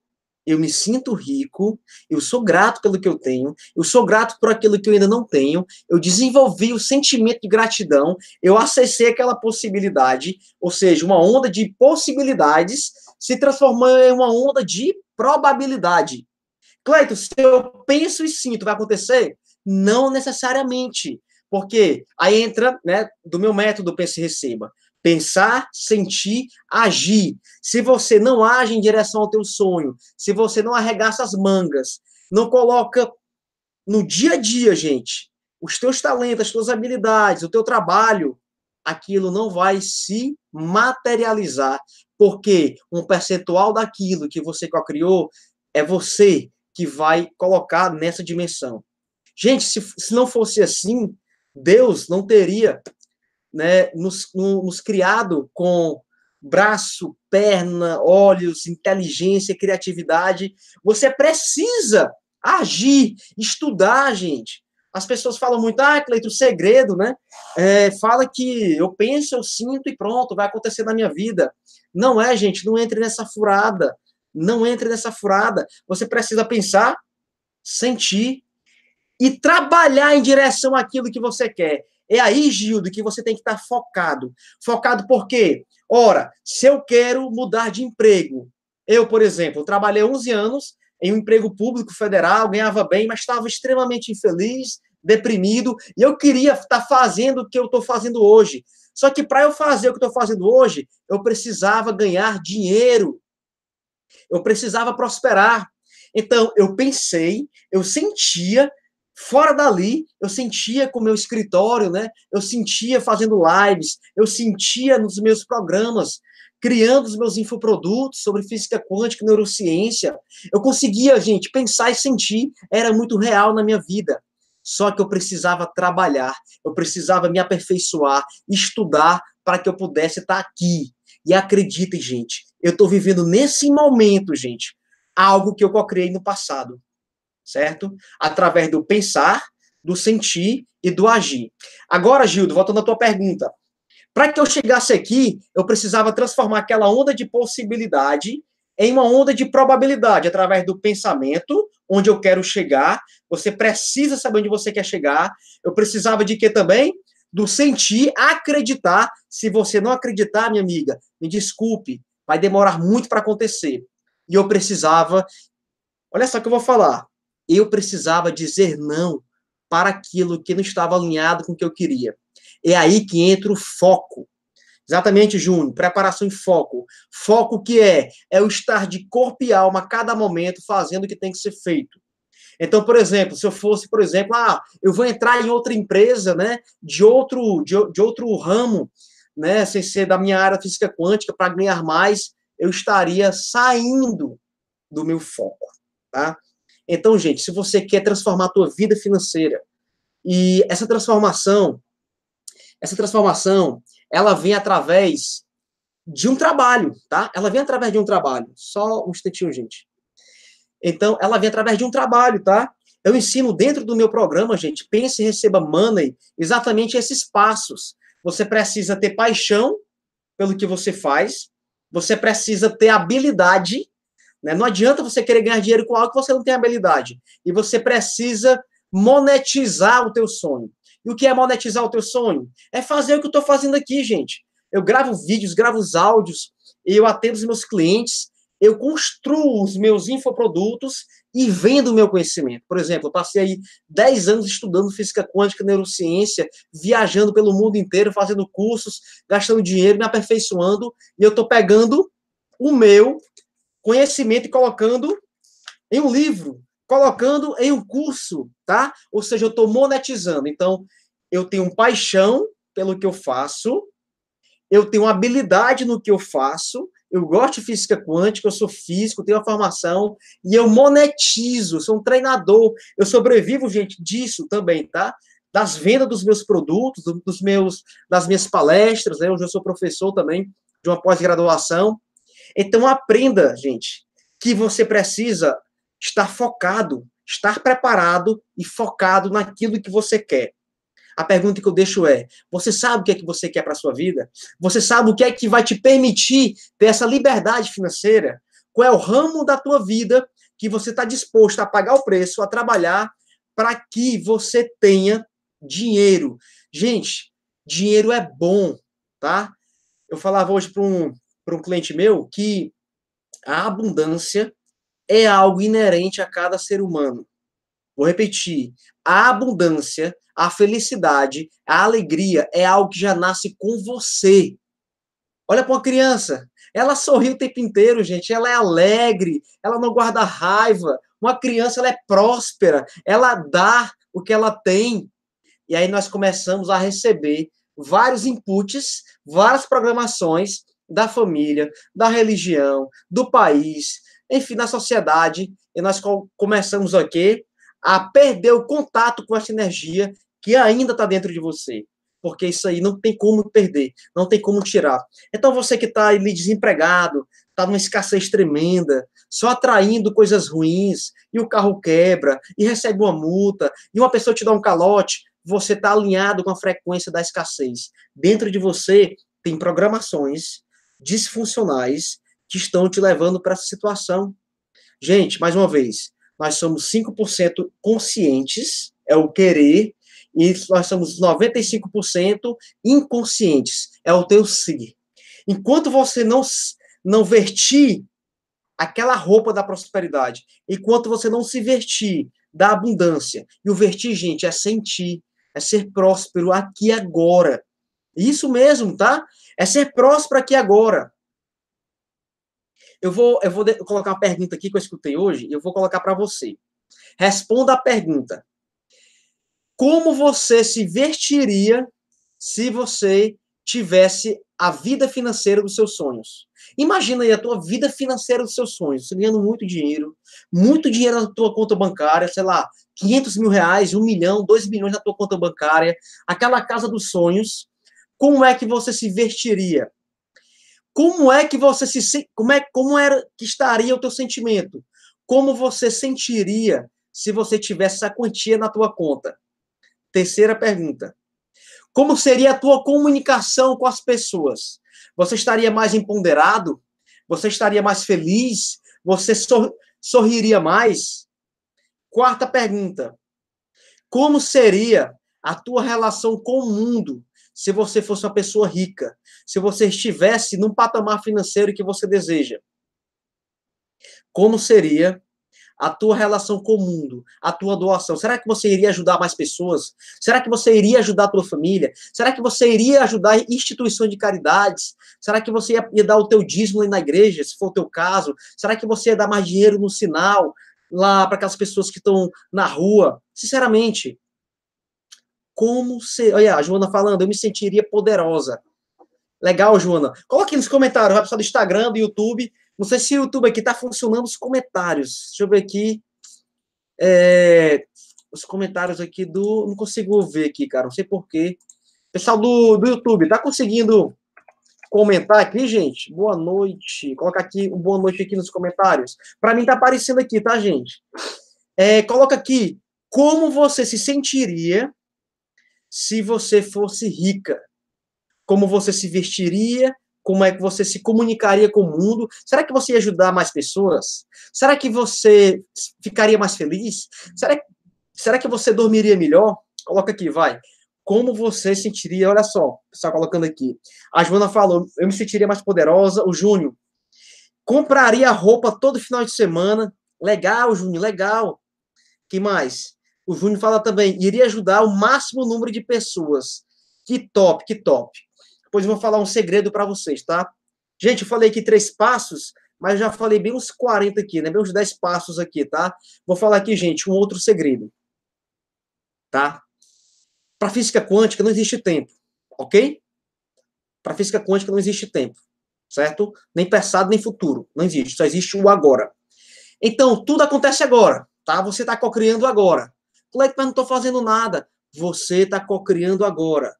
eu me sinto rico, eu sou grato pelo que eu tenho, eu sou grato por aquilo que eu ainda não tenho, eu desenvolvi o sentimento de gratidão, eu acessei aquela possibilidade, ou seja, uma onda de possibilidades se transformou em uma onda de probabilidade. Cleiton, se eu penso e sinto, vai acontecer? Não necessariamente. Porque aí entra né, do meu método Pense e Receba. Pensar, sentir, agir. Se você não age em direção ao teu sonho, se você não arregaça as mangas, não coloca no dia a dia, gente, os teus talentos, as tuas habilidades, o teu trabalho, aquilo não vai se materializar porque um percentual daquilo que você co-criou é você que vai colocar nessa dimensão. Gente, se, se não fosse assim, Deus não teria né, nos, no, nos criado com braço, perna, olhos, inteligência, criatividade. Você precisa agir, estudar, gente. As pessoas falam muito, ah, Cleiton, o segredo, né? É, fala que eu penso, eu sinto e pronto, vai acontecer na minha vida. Não é, gente, não entre nessa furada. Não entre nessa furada. Você precisa pensar, sentir e trabalhar em direção àquilo que você quer. É aí, Gildo, que você tem que estar focado. Focado por quê? Ora, se eu quero mudar de emprego, eu, por exemplo, trabalhei 11 anos em um emprego público federal, ganhava bem, mas estava extremamente infeliz, deprimido, e eu queria estar fazendo o que eu estou fazendo hoje. Só que para eu fazer o que estou fazendo hoje, eu precisava ganhar dinheiro. Eu precisava prosperar. Então, eu pensei, eu sentia, fora dali, eu sentia com o meu escritório, né? Eu sentia fazendo lives, eu sentia nos meus programas, criando os meus infoprodutos sobre física quântica e neurociência. Eu conseguia, gente, pensar e sentir, era muito real na minha vida. Só que eu precisava trabalhar, eu precisava me aperfeiçoar, estudar para que eu pudesse estar aqui. E acreditem, gente, eu estou vivendo nesse momento, gente, algo que eu co-criei no passado, certo? Através do pensar, do sentir e do agir. Agora, Gildo, voltando à tua pergunta. Para que eu chegasse aqui, eu precisava transformar aquela onda de possibilidade em uma onda de probabilidade através do pensamento, onde eu quero chegar, você precisa saber onde você quer chegar. Eu precisava de quê também? Do sentir, acreditar. Se você não acreditar, minha amiga, me desculpe, vai demorar muito para acontecer. E eu precisava. Olha só o que eu vou falar. Eu precisava dizer não para aquilo que não estava alinhado com o que eu queria. É aí que entra o foco. Exatamente, Júnior. Preparação e foco. Foco que é? É o estar de corpo e alma a cada momento fazendo o que tem que ser feito. Então, por exemplo, se eu fosse, por exemplo, ah, eu vou entrar em outra empresa, né, de outro, de, de outro ramo, né, sem ser da minha área física quântica, para ganhar mais, eu estaria saindo do meu foco, tá? Então, gente, se você quer transformar a tua vida financeira e essa transformação, essa transformação, ela vem através de um trabalho, tá? Ela vem através de um trabalho. Só um instantinho, gente. Então, ela vem através de um trabalho, tá? Eu ensino dentro do meu programa, gente, Pense e Receba Money, exatamente esses passos. Você precisa ter paixão pelo que você faz, você precisa ter habilidade, né? Não adianta você querer ganhar dinheiro com algo que você não tem habilidade. E você precisa monetizar o teu sonho. E o que é monetizar o teu sonho? É fazer o que eu estou fazendo aqui, gente. Eu gravo vídeos, gravo os áudios, eu atendo os meus clientes, eu construo os meus infoprodutos e vendo o meu conhecimento. Por exemplo, eu passei aí 10 anos estudando física quântica, neurociência, viajando pelo mundo inteiro, fazendo cursos, gastando dinheiro, me aperfeiçoando, e eu estou pegando o meu conhecimento e colocando em um livro, colocando em um curso, tá? Ou seja, eu estou monetizando. Então, eu tenho paixão pelo que eu faço, eu tenho habilidade no que eu faço, eu gosto de física quântica, eu sou físico, tenho uma formação e eu monetizo, sou um treinador, eu sobrevivo, gente, disso também, tá? Das vendas dos meus produtos, dos meus, das minhas palestras, né? Hoje eu sou professor também de uma pós-graduação. Então aprenda, gente, que você precisa estar focado, estar preparado e focado naquilo que você quer. A pergunta que eu deixo é: você sabe o que é que você quer para a sua vida? Você sabe o que é que vai te permitir ter essa liberdade financeira? Qual é o ramo da tua vida que você está disposto a pagar o preço, a trabalhar para que você tenha dinheiro? Gente, dinheiro é bom, tá? Eu falava hoje para um, um cliente meu que a abundância é algo inerente a cada ser humano. Vou repetir: a abundância, a felicidade, a alegria é algo que já nasce com você. Olha para uma criança, ela sorri o tempo inteiro, gente. Ela é alegre, ela não guarda raiva. Uma criança ela é próspera, ela dá o que ela tem. E aí nós começamos a receber vários inputs, várias programações da família, da religião, do país, enfim, na sociedade. E nós começamos aqui a perder o contato com essa energia que ainda está dentro de você. Porque isso aí não tem como perder, não tem como tirar. Então, você que está ali desempregado, está numa escassez tremenda, só atraindo coisas ruins, e o carro quebra, e recebe uma multa, e uma pessoa te dá um calote, você está alinhado com a frequência da escassez. Dentro de você tem programações disfuncionais que estão te levando para essa situação. Gente, mais uma vez, nós somos 5% conscientes, é o querer, e nós somos 95% inconscientes, é o teu ser. Enquanto você não, não vertir aquela roupa da prosperidade, enquanto você não se vertir da abundância, e o vertir, gente, é sentir, é ser próspero aqui agora. Isso mesmo, tá? É ser próspero aqui agora. Eu vou, eu vou colocar uma pergunta aqui que eu escutei hoje e eu vou colocar para você. Responda a pergunta. Como você se vestiria se você tivesse a vida financeira dos seus sonhos? Imagina aí a tua vida financeira dos seus sonhos, você ganhando muito dinheiro, muito dinheiro na tua conta bancária, sei lá, 500 mil reais, 1 milhão, 2 milhões na tua conta bancária, aquela casa dos sonhos, como é que você se vestiria? Como é que você se sente? Como, é, como era que estaria o teu sentimento? Como você sentiria se você tivesse essa quantia na tua conta? Terceira pergunta. Como seria a tua comunicação com as pessoas? Você estaria mais empoderado? Você estaria mais feliz? Você sor sorriria mais? Quarta pergunta: Como seria a tua relação com o mundo se você fosse uma pessoa rica, se você estivesse num patamar financeiro que você deseja? Como seria a tua relação com o mundo, a tua doação? Será que você iria ajudar mais pessoas? Será que você iria ajudar a tua família? Será que você iria ajudar instituições de caridades? Será que você ia, ia dar o teu dízimo na igreja, se for o teu caso? Será que você ia dar mais dinheiro no sinal lá para aquelas pessoas que estão na rua? Sinceramente, como ser. Olha, a Joana falando, eu me sentiria poderosa. Legal, Joana. Coloque nos comentários, vai pessoal do Instagram, do YouTube. Não sei se o YouTube aqui está funcionando os comentários. Deixa eu ver aqui. É, os comentários aqui do. Não consigo ver aqui, cara. Não sei porquê. Pessoal do, do YouTube, tá conseguindo comentar aqui, gente? Boa noite. Coloca aqui um boa noite aqui nos comentários. Para mim tá aparecendo aqui, tá, gente? É, coloca aqui como você se sentiria se você fosse rica? Como você se vestiria? Como é que você se comunicaria com o mundo? Será que você ia ajudar mais pessoas? Será que você ficaria mais feliz? Será, será que você dormiria melhor? Coloca aqui, vai como você sentiria, olha só, está colocando aqui. A Joana falou, eu me sentiria mais poderosa, o Júnior. Compraria roupa todo final de semana. Legal, Júnior, legal. Que mais? O Júnior fala também, iria ajudar o máximo número de pessoas. Que top, que top. Depois vou falar um segredo para vocês, tá? Gente, eu falei aqui três passos, mas já falei bem uns 40 aqui, né? Bem uns 10 passos aqui, tá? Vou falar aqui, gente, um outro segredo. Tá? Para física quântica não existe tempo, ok? Para física quântica não existe tempo, certo? Nem passado, nem futuro. Não existe, só existe o agora. Então, tudo acontece agora, tá? Você está cocriando criando agora. Leque, mas não estou fazendo nada. Você está cocriando agora.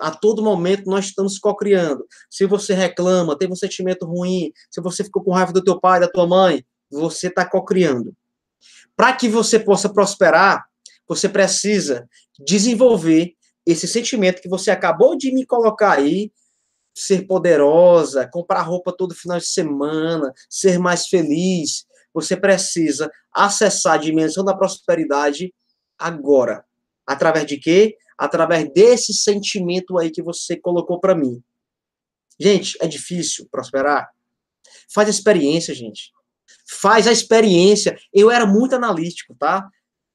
A todo momento nós estamos cocriando. Se você reclama, teve um sentimento ruim, se você ficou com raiva do teu pai, da tua mãe, você está cocriando. Para que você possa prosperar, você precisa desenvolver esse sentimento que você acabou de me colocar aí, ser poderosa, comprar roupa todo final de semana, ser mais feliz. Você precisa acessar a dimensão da prosperidade agora. Através de quê? Através desse sentimento aí que você colocou para mim. Gente, é difícil prosperar? Faz a experiência, gente. Faz a experiência. Eu era muito analítico, tá?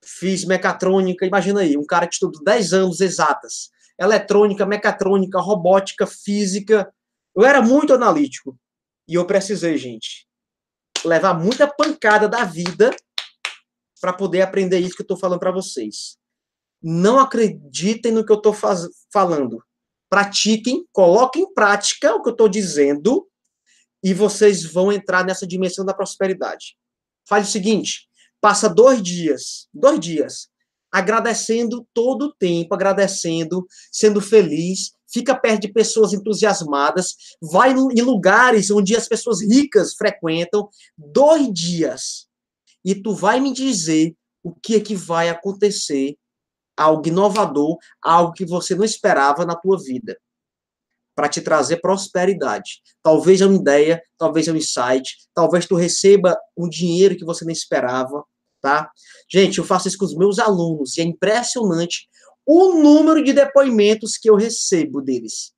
Fiz mecatrônica, imagina aí, um cara que estudou 10 anos exatas. Eletrônica, mecatrônica, robótica, física. Eu era muito analítico. E eu precisei, gente, levar muita pancada da vida para poder aprender isso que eu estou falando para vocês. Não acreditem no que eu estou falando. Pratiquem, coloquem em prática o que eu estou dizendo e vocês vão entrar nessa dimensão da prosperidade. Faz o seguinte: passa dois dias, dois dias, agradecendo todo o tempo, agradecendo, sendo feliz, fica perto de pessoas entusiasmadas, vai em lugares onde as pessoas ricas frequentam, dois dias e tu vai me dizer o que é que vai acontecer, algo inovador, algo que você não esperava na tua vida, para te trazer prosperidade. Talvez é uma ideia, talvez é um insight, talvez tu receba um dinheiro que você não esperava, tá? Gente, eu faço isso com os meus alunos e é impressionante o número de depoimentos que eu recebo deles.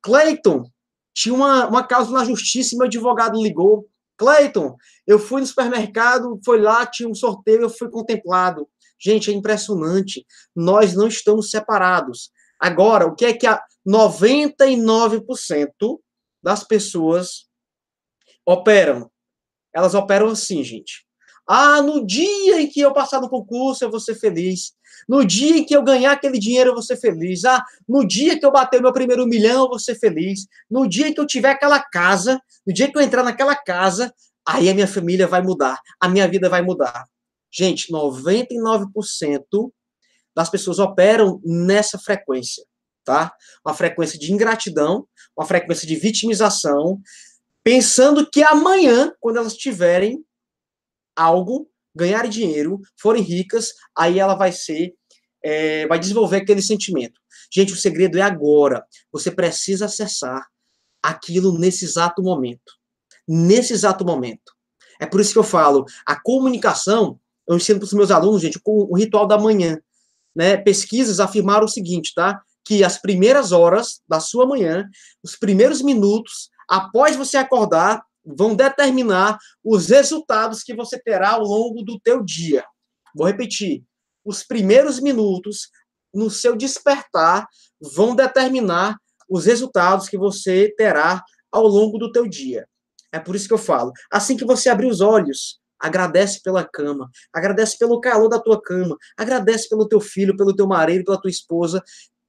Clayton, tinha uma, uma causa na justiça e meu advogado ligou Clayton, eu fui no supermercado, foi lá, tinha um sorteio, eu fui contemplado. Gente, é impressionante. Nós não estamos separados. Agora, o que é que a 99% das pessoas operam? Elas operam assim, gente. Ah, no dia em que eu passar no concurso, eu vou ser feliz. No dia em que eu ganhar aquele dinheiro, eu vou ser feliz. Ah, no dia que eu bater meu primeiro milhão, eu vou ser feliz. No dia que eu tiver aquela casa, no dia que eu entrar naquela casa, aí a minha família vai mudar, a minha vida vai mudar. Gente, 99% das pessoas operam nessa frequência, tá? Uma frequência de ingratidão, uma frequência de vitimização, pensando que amanhã, quando elas tiverem algo, ganharem dinheiro, forem ricas, aí ela vai ser, é, vai desenvolver aquele sentimento. Gente, o segredo é agora. Você precisa acessar aquilo nesse exato momento. Nesse exato momento. É por isso que eu falo, a comunicação, eu ensino para os meus alunos, gente, com o ritual da manhã. Né? Pesquisas afirmaram o seguinte, tá? Que as primeiras horas da sua manhã, os primeiros minutos, após você acordar, vão determinar os resultados que você terá ao longo do teu dia. Vou repetir. Os primeiros minutos no seu despertar vão determinar os resultados que você terá ao longo do teu dia. É por isso que eu falo. Assim que você abrir os olhos, agradece pela cama, agradece pelo calor da tua cama, agradece pelo teu filho, pelo teu marido, pela tua esposa.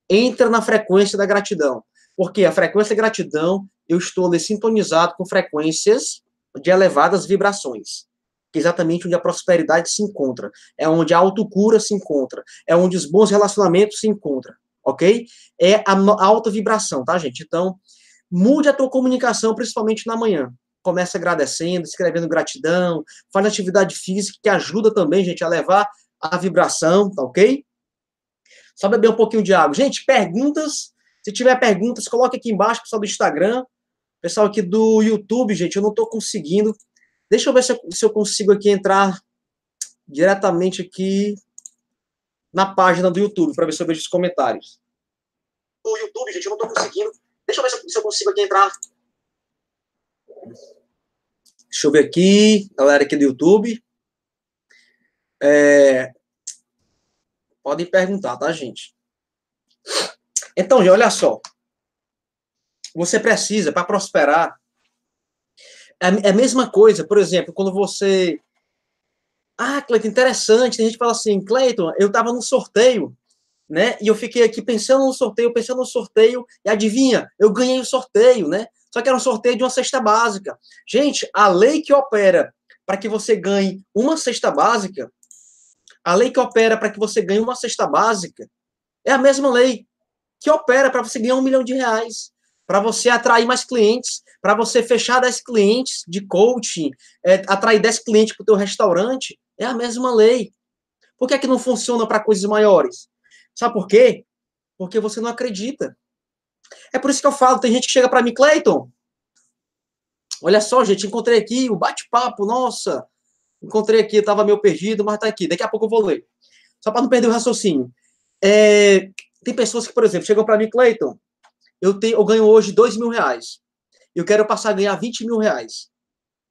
Entra na frequência da gratidão. Porque a frequência da gratidão eu estou ali sintonizado com frequências de elevadas vibrações, que é exatamente onde a prosperidade se encontra, é onde a autocura se encontra, é onde os bons relacionamentos se encontram, ok? É a alta vibração, tá, gente? Então, mude a tua comunicação, principalmente na manhã. Começa agradecendo, escrevendo gratidão, faz atividade física que ajuda também, gente, a levar a vibração, tá ok? Só beber um pouquinho de água. Gente, perguntas. Se tiver perguntas, coloque aqui embaixo, pessoal do Instagram. Pessoal aqui do YouTube, gente, eu não estou conseguindo. Deixa eu ver se eu, se eu consigo aqui entrar diretamente aqui na página do YouTube, para ver se eu vejo os comentários. O YouTube, gente, eu não estou conseguindo. Deixa eu ver se eu consigo aqui entrar. Deixa eu ver aqui, galera aqui do YouTube. É... Podem perguntar, tá, gente? Então, já olha só. Você precisa para prosperar. É, é a mesma coisa, por exemplo, quando você. Ah, Cleiton, interessante. Tem gente que fala assim, Cleiton, eu estava no sorteio, né? E eu fiquei aqui pensando no sorteio, pensando no sorteio, e adivinha, eu ganhei o sorteio, né? Só que era um sorteio de uma cesta básica. Gente, a lei que opera para que você ganhe uma cesta básica, a lei que opera para que você ganhe uma cesta básica, é a mesma lei que opera para você ganhar um milhão de reais para você atrair mais clientes, para você fechar 10 clientes de coaching, é, atrair 10 clientes para o teu restaurante, é a mesma lei. Por que é que não funciona para coisas maiores? Sabe por quê? Porque você não acredita. É por isso que eu falo, tem gente que chega para mim, Clayton, olha só, gente, encontrei aqui o bate-papo, nossa, encontrei aqui, estava meio perdido, mas está aqui, daqui a pouco eu vou ler. Só para não perder o raciocínio. É, tem pessoas que, por exemplo, chegam para mim, Clayton, eu, tenho, eu ganho hoje 2 mil reais. Eu quero passar a ganhar 20 mil reais.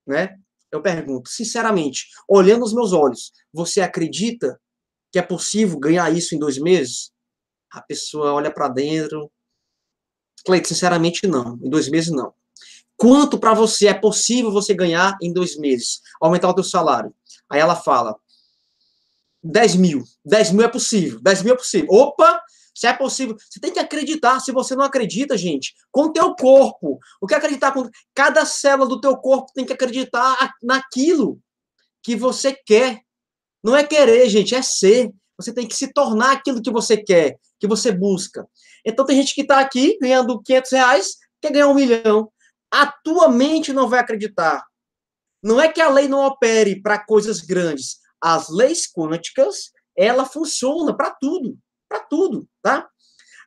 Né? Eu pergunto, sinceramente, olhando nos meus olhos, você acredita que é possível ganhar isso em dois meses? A pessoa olha para dentro. Cleiton, sinceramente, não. Em dois meses, não. Quanto para você é possível você ganhar em dois meses? Aumentar o teu salário. Aí ela fala, 10 mil. 10 mil é possível. 10 mil é possível. Opa, se é possível, você tem que acreditar. Se você não acredita, gente, com o teu corpo. O que é acreditar com cada célula do teu corpo tem que acreditar naquilo que você quer. Não é querer, gente, é ser. Você tem que se tornar aquilo que você quer, que você busca. Então tem gente que está aqui ganhando 500 reais, quer ganhar um milhão. A tua mente não vai acreditar. Não é que a lei não opere para coisas grandes. As leis quânticas, ela funciona para tudo para tudo, tá?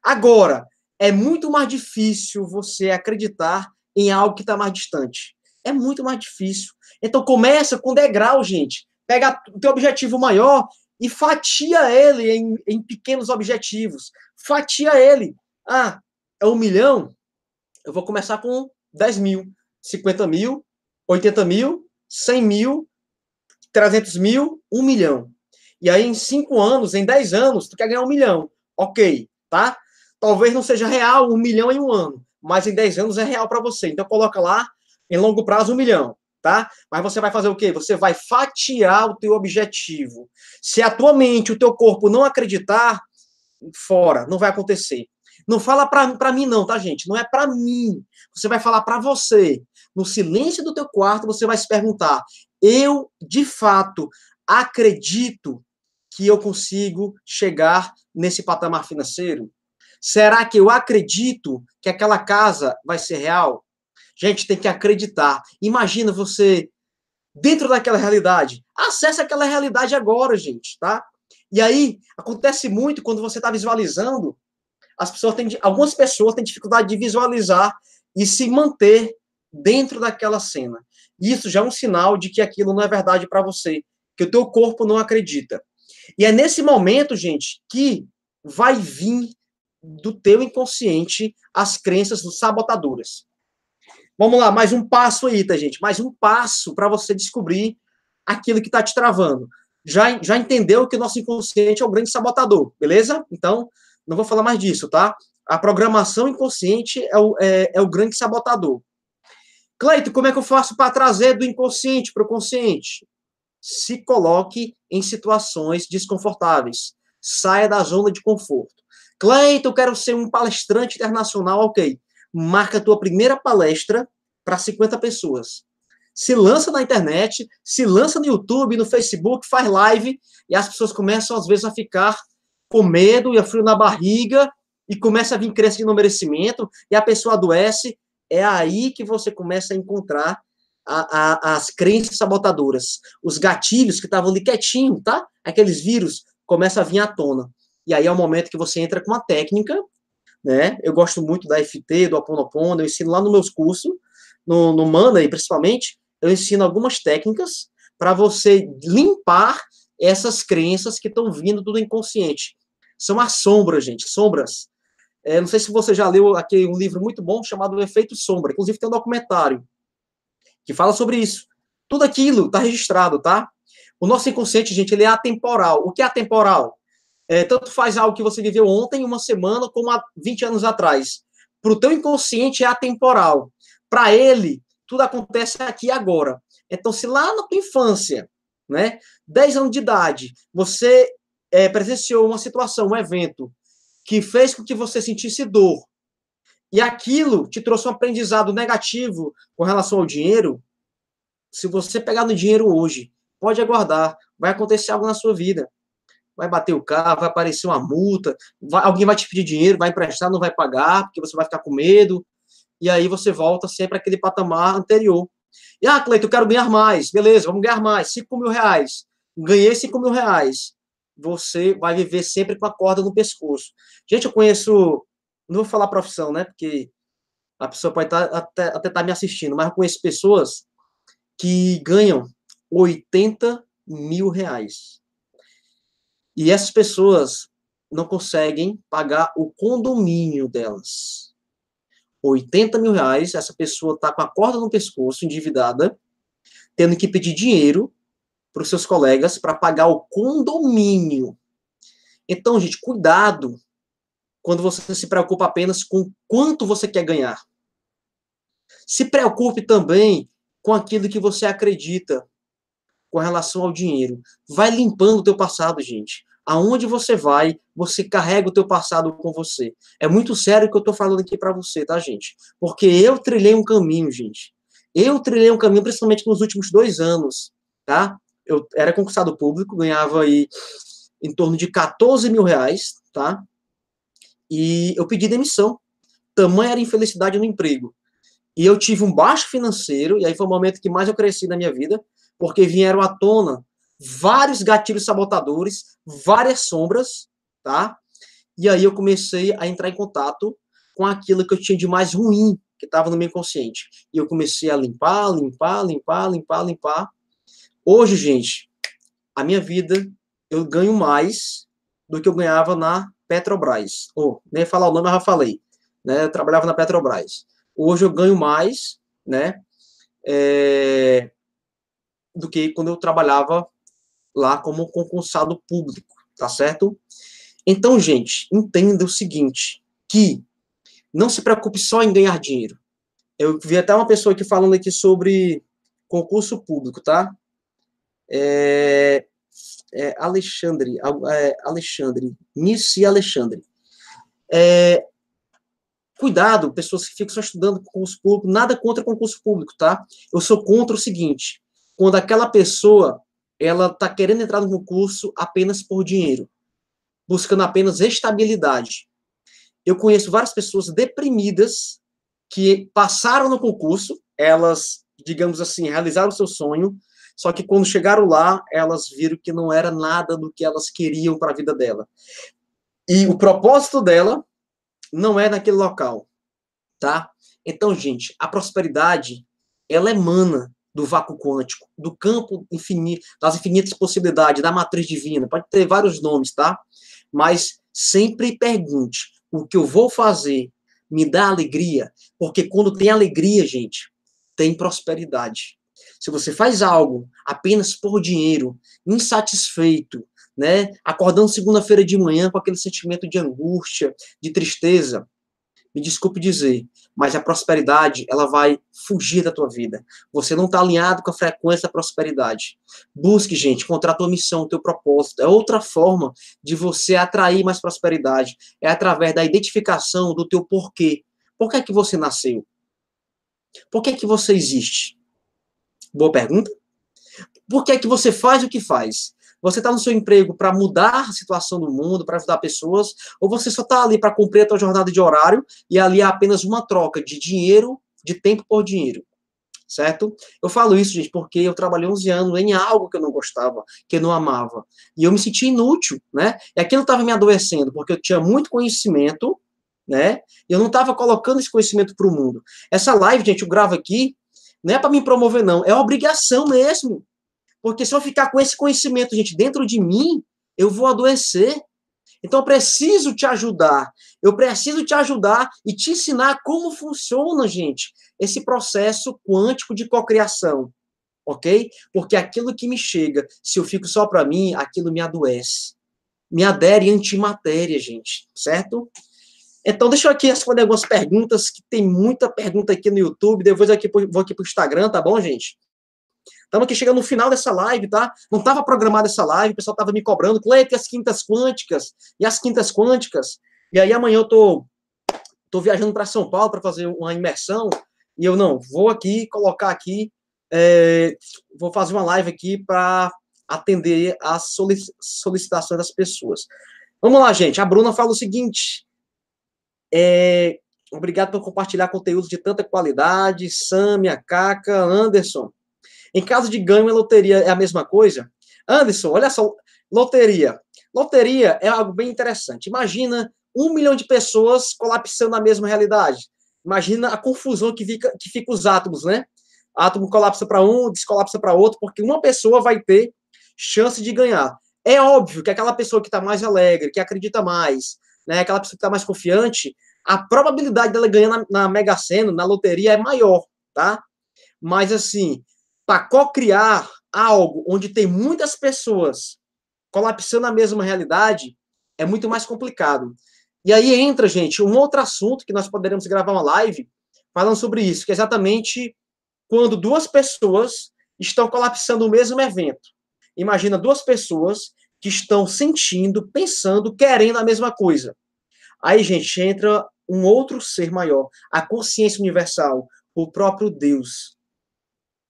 Agora, é muito mais difícil você acreditar em algo que está mais distante. É muito mais difícil. Então começa com degrau, gente. Pega o teu objetivo maior e fatia ele em, em pequenos objetivos. Fatia ele. Ah, é um milhão? Eu vou começar com 10 mil, 50 mil, 80 mil, 100 mil, 300 mil, 1 milhão. E aí, em cinco anos, em dez anos, tu quer ganhar um milhão. Ok, tá? Talvez não seja real um milhão em um ano, mas em dez anos é real para você. Então, coloca lá, em longo prazo, um milhão. Tá? Mas você vai fazer o quê? Você vai fatiar o teu objetivo. Se a tua mente, o teu corpo não acreditar, fora, não vai acontecer. Não fala para mim não, tá, gente? Não é para mim. Você vai falar para você. No silêncio do teu quarto, você vai se perguntar: eu de fato acredito que eu consigo chegar nesse patamar financeiro? Será que eu acredito que aquela casa vai ser real? Gente, tem que acreditar. Imagina você dentro daquela realidade. Acesse aquela realidade agora, gente, tá? E aí acontece muito quando você está visualizando, as pessoas têm, algumas pessoas têm dificuldade de visualizar e se manter dentro daquela cena. Isso já é um sinal de que aquilo não é verdade para você, que o teu corpo não acredita. E é nesse momento, gente, que vai vir do teu inconsciente as crenças sabotadoras. Vamos lá, mais um passo aí, tá, gente? Mais um passo para você descobrir aquilo que está te travando. Já, já entendeu que o nosso inconsciente é o grande sabotador, beleza? Então, não vou falar mais disso, tá? A programação inconsciente é o, é, é o grande sabotador. Cleito, como é que eu faço para trazer do inconsciente para o consciente? se coloque em situações desconfortáveis. Saia da zona de conforto. Cleiton, quero ser um palestrante internacional, ok. Marca a tua primeira palestra para 50 pessoas. Se lança na internet, se lança no YouTube, no Facebook, faz live, e as pessoas começam, às vezes, a ficar com medo e a frio na barriga, e começa a vir crescimento de merecimento, e a pessoa adoece. É aí que você começa a encontrar a, a, as crenças sabotadoras, os gatilhos que estavam ali quietinho, tá? Aqueles vírus começam a vir à tona. E aí é o momento que você entra com a técnica, né? Eu gosto muito da FT, do Aponopono, eu ensino lá nos meus cursos, no, no Mana, e principalmente, eu ensino algumas técnicas para você limpar essas crenças que estão vindo do inconsciente. São as sombras, gente, sombras. É, não sei se você já leu aqui um livro muito bom chamado O Efeito Sombra, inclusive tem um documentário que fala sobre isso. Tudo aquilo está registrado, tá? O nosso inconsciente, gente, ele é atemporal. O que é atemporal? É, tanto faz algo que você viveu ontem, uma semana, como há 20 anos atrás. Para o teu inconsciente é atemporal. Para ele, tudo acontece aqui e agora. Então, se lá na tua infância, né, 10 anos de idade, você é, presenciou uma situação, um evento, que fez com que você sentisse dor, e aquilo te trouxe um aprendizado negativo com relação ao dinheiro, se você pegar no dinheiro hoje, pode aguardar, vai acontecer algo na sua vida. Vai bater o carro, vai aparecer uma multa, vai, alguém vai te pedir dinheiro, vai emprestar, não vai pagar, porque você vai ficar com medo. E aí você volta sempre àquele patamar anterior. E, ah, Cleiton, eu quero ganhar mais. Beleza, vamos ganhar mais. 5 mil reais. Ganhei 5 mil reais. Você vai viver sempre com a corda no pescoço. Gente, eu conheço não vou falar profissão, né? Porque a pessoa pode tá, até estar tá me assistindo, mas eu conheço pessoas que ganham 80 mil reais. E essas pessoas não conseguem pagar o condomínio delas. 80 mil reais, essa pessoa está com a corda no pescoço, endividada, tendo que pedir dinheiro para os seus colegas para pagar o condomínio. Então, gente, cuidado quando você se preocupa apenas com quanto você quer ganhar. Se preocupe também com aquilo que você acredita com relação ao dinheiro. Vai limpando o teu passado, gente. Aonde você vai, você carrega o teu passado com você. É muito sério o que eu estou falando aqui para você, tá, gente? Porque eu trilhei um caminho, gente. Eu trilhei um caminho, principalmente nos últimos dois anos, tá? Eu era concursado público, ganhava aí em torno de 14 mil reais, tá? e eu pedi demissão. Tamanha era infelicidade no emprego. E eu tive um baixo financeiro, e aí foi o momento que mais eu cresci na minha vida, porque vieram à tona vários gatilhos sabotadores, várias sombras, tá? E aí eu comecei a entrar em contato com aquilo que eu tinha de mais ruim, que estava no meu inconsciente. E eu comecei a limpar, limpar, limpar, limpar, limpar. Hoje, gente, a minha vida, eu ganho mais do que eu ganhava na Petrobras. Ou, nem falar o nome, mas já falei. Né? Eu trabalhava na Petrobras. Hoje eu ganho mais, né? É, do que quando eu trabalhava lá como concursado público, tá certo? Então, gente, entenda o seguinte, que não se preocupe só em ganhar dinheiro. Eu vi até uma pessoa aqui falando aqui sobre concurso público, tá? É, é, Alexandre, é, Alexandre, Nice Alexandre. É, cuidado, pessoas que ficam só estudando concurso público, nada contra concurso público, tá? Eu sou contra o seguinte, quando aquela pessoa, ela está querendo entrar no concurso apenas por dinheiro, buscando apenas estabilidade. Eu conheço várias pessoas deprimidas que passaram no concurso, elas, digamos assim, realizaram o seu sonho, só que quando chegaram lá, elas viram que não era nada do que elas queriam para a vida dela. E o propósito dela não é naquele local, tá? Então, gente, a prosperidade ela emana é do vácuo quântico, do campo infinito, das infinitas possibilidades, da matriz divina. Pode ter vários nomes, tá? Mas sempre pergunte: o que eu vou fazer me dá alegria? Porque quando tem alegria, gente, tem prosperidade. Se você faz algo apenas por dinheiro, insatisfeito, né, acordando segunda-feira de manhã com aquele sentimento de angústia, de tristeza, me desculpe dizer, mas a prosperidade, ela vai fugir da tua vida. Você não está alinhado com a frequência da prosperidade. Busque, gente, encontrar a tua missão, o teu propósito. É outra forma de você atrair mais prosperidade. É através da identificação do teu porquê. Por que é que você nasceu? Por que é que você existe? Boa pergunta. Por que é que você faz o que faz? Você está no seu emprego para mudar a situação do mundo, para ajudar pessoas, ou você só está ali para cumprir a sua jornada de horário e ali é apenas uma troca de dinheiro, de tempo por dinheiro? Certo? Eu falo isso, gente, porque eu trabalhei 11 anos em algo que eu não gostava, que eu não amava. E eu me senti inútil, né? E aquilo estava me adoecendo, porque eu tinha muito conhecimento, né? E eu não estava colocando esse conhecimento para o mundo. Essa live, gente, eu gravo aqui não é para me promover, não. É obrigação mesmo. Porque se eu ficar com esse conhecimento, gente, dentro de mim, eu vou adoecer. Então, eu preciso te ajudar. Eu preciso te ajudar e te ensinar como funciona, gente, esse processo quântico de cocriação. Ok? Porque aquilo que me chega, se eu fico só para mim, aquilo me adoece. Me adere antimatéria, gente, certo? Então, deixa eu aqui responder algumas perguntas, que tem muita pergunta aqui no YouTube, depois aqui pro, vou aqui para o Instagram, tá bom, gente? Estamos aqui chegando no final dessa live, tá? Não estava programada essa live, o pessoal estava me cobrando, Cleiton, as quintas quânticas, e as quintas quânticas. E aí amanhã eu tô, tô viajando para São Paulo para fazer uma imersão, e eu não, vou aqui colocar aqui, é, vou fazer uma live aqui para atender as solicitações das pessoas. Vamos lá, gente. A Bruna fala o seguinte: é, obrigado por compartilhar conteúdos de tanta qualidade. Samia, Caca, Anderson. Em caso de ganho, a loteria é a mesma coisa? Anderson, olha só, loteria. Loteria é algo bem interessante. Imagina um milhão de pessoas colapsando na mesma realidade. Imagina a confusão que fica, que fica os átomos, né? Átomo colapsa para um, descolapsa para outro, porque uma pessoa vai ter chance de ganhar. É óbvio que aquela pessoa que está mais alegre, que acredita mais, né, aquela pessoa que está mais confiante, a probabilidade dela ganhar na, na Mega Sena, na loteria, é maior, tá? Mas, assim, para co-criar algo onde tem muitas pessoas colapsando a mesma realidade, é muito mais complicado. E aí entra, gente, um outro assunto que nós poderíamos gravar uma live falando sobre isso, que é exatamente quando duas pessoas estão colapsando o mesmo evento. Imagina duas pessoas que estão sentindo, pensando, querendo a mesma coisa. Aí, gente, entra um outro ser maior, a consciência universal, o próprio Deus,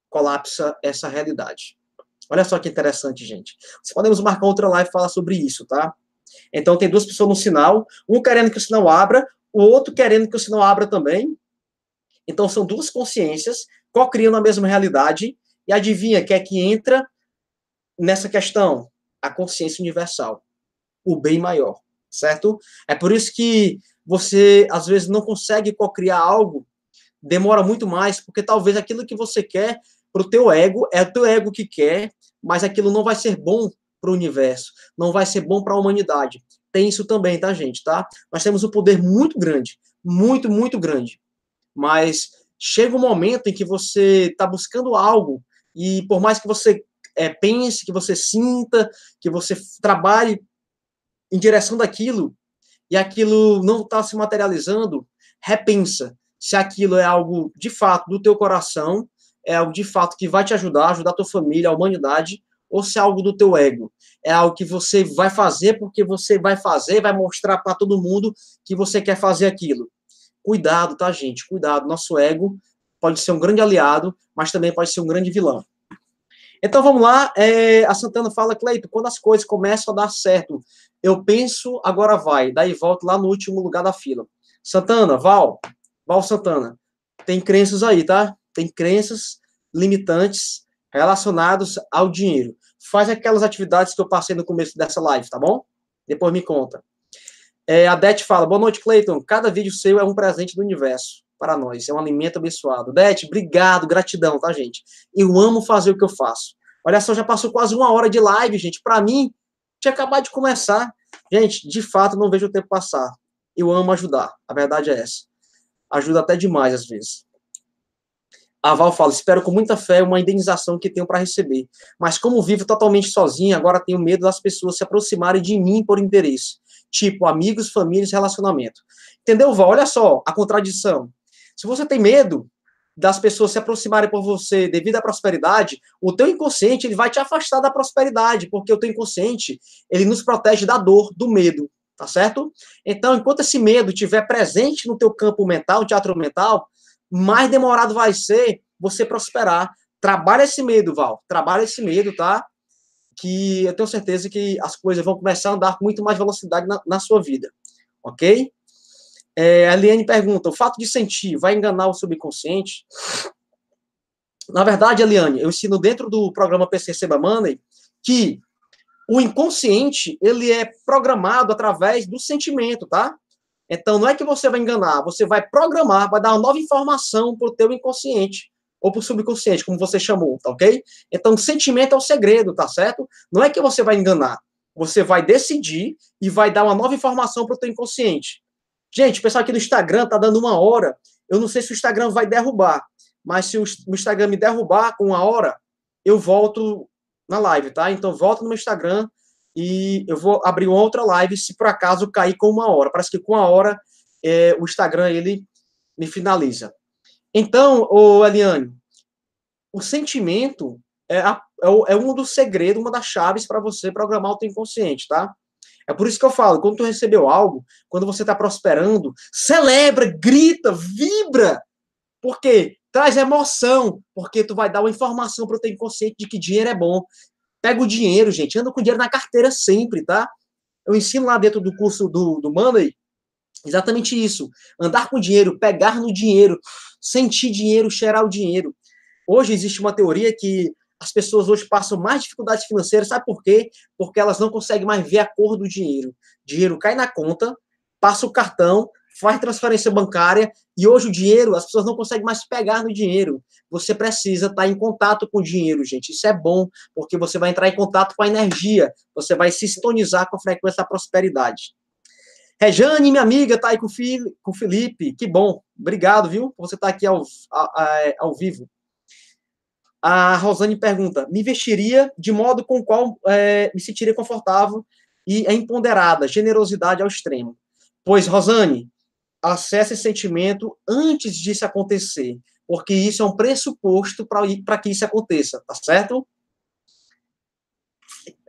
colapsa essa realidade. Olha só que interessante, gente. Podemos marcar outra live e falar sobre isso, tá? Então tem duas pessoas no sinal, um querendo que o sinal abra, o outro querendo que o sinal abra também. Então são duas consciências co-criando a mesma realidade e adivinha que é que entra nessa questão a consciência universal, o bem maior, certo? É por isso que você às vezes não consegue co-criar algo, demora muito mais, porque talvez aquilo que você quer para o teu ego, é o teu ego que quer, mas aquilo não vai ser bom para o universo, não vai ser bom para a humanidade. Tem isso também, tá, gente, tá? Nós temos um poder muito grande, muito, muito grande. Mas chega um momento em que você está buscando algo e por mais que você é, pense, que você sinta, que você trabalhe em direção daquilo, e aquilo não está se materializando, repensa se aquilo é algo de fato do teu coração, é algo de fato que vai te ajudar, ajudar a tua família, a humanidade, ou se é algo do teu ego. É algo que você vai fazer porque você vai fazer, vai mostrar para todo mundo que você quer fazer aquilo. Cuidado, tá, gente? Cuidado. Nosso ego pode ser um grande aliado, mas também pode ser um grande vilão. Então vamos lá. É, a Santana fala, Cleito, quando as coisas começam a dar certo, eu penso, agora vai. Daí volto lá no último lugar da fila. Santana, Val, Val Santana, tem crenças aí, tá? Tem crenças limitantes relacionadas ao dinheiro. Faz aquelas atividades que eu passei no começo dessa live, tá bom? Depois me conta. É, a Dete fala, boa noite, Cleiton. Cada vídeo seu é um presente do universo para nós. É um alimento abençoado. Dete, obrigado, gratidão, tá, gente? Eu amo fazer o que eu faço. Olha só, já passou quase uma hora de live, gente. Para mim, tinha acabado de começar. Gente, de fato, não vejo o tempo passar. Eu amo ajudar. A verdade é essa. Ajuda até demais, às vezes. A Val fala: espero com muita fé uma indenização que tenho para receber. Mas como vivo totalmente sozinha, agora tenho medo das pessoas se aproximarem de mim por interesse. Tipo, amigos, famílias, relacionamento. Entendeu, Val? Olha só a contradição. Se você tem medo, das pessoas se aproximarem por você devido à prosperidade, o teu inconsciente ele vai te afastar da prosperidade, porque o teu inconsciente ele nos protege da dor, do medo, tá certo? Então, enquanto esse medo estiver presente no teu campo mental, no teatro mental, mais demorado vai ser você prosperar. Trabalha esse medo, Val. Trabalha esse medo, tá? Que eu tenho certeza que as coisas vão começar a andar com muito mais velocidade na, na sua vida, ok? É, a Liane pergunta: o fato de sentir vai enganar o subconsciente? Na verdade, Eliane, eu ensino dentro do programa PC Seba Money que o inconsciente ele é programado através do sentimento, tá? Então não é que você vai enganar, você vai programar, vai dar uma nova informação para o teu inconsciente ou para o subconsciente, como você chamou, tá ok? Então sentimento é o segredo, tá certo? Não é que você vai enganar, você vai decidir e vai dar uma nova informação para o teu inconsciente. Gente, o pessoal aqui do Instagram tá dando uma hora. Eu não sei se o Instagram vai derrubar, mas se o Instagram me derrubar com uma hora, eu volto na live, tá? Então volta no meu Instagram e eu vou abrir uma outra live se por acaso cair com uma hora. Parece que com uma hora é, o Instagram ele me finaliza. Então, ô Eliane, o sentimento é, a, é, é um dos segredos, uma das chaves para você programar o teu inconsciente, tá? É por isso que eu falo, quando tu recebeu algo, quando você está prosperando, celebra, grita, vibra. Por quê? Traz emoção, porque tu vai dar uma informação para o teu inconsciente de que dinheiro é bom. Pega o dinheiro, gente, anda com dinheiro na carteira sempre, tá? Eu ensino lá dentro do curso do, do Money exatamente isso. Andar com dinheiro, pegar no dinheiro, sentir dinheiro, cheirar o dinheiro. Hoje existe uma teoria que as pessoas hoje passam mais dificuldades financeiras, sabe por quê? Porque elas não conseguem mais ver a cor do dinheiro. Dinheiro cai na conta, passa o cartão, faz transferência bancária e hoje o dinheiro, as pessoas não conseguem mais pegar no dinheiro. Você precisa estar tá em contato com o dinheiro, gente. Isso é bom, porque você vai entrar em contato com a energia, você vai se sintonizar com a frequência da prosperidade. Rejane, minha amiga, está aí com o, Felipe. que bom. Obrigado, viu, por você estar tá aqui ao, ao, ao vivo. A Rosane pergunta: me vestiria de modo com o qual é, me sentiria confortável e é empoderada, generosidade ao extremo. Pois, Rosane, acesse esse sentimento antes disso acontecer, porque isso é um pressuposto para que isso aconteça, tá certo?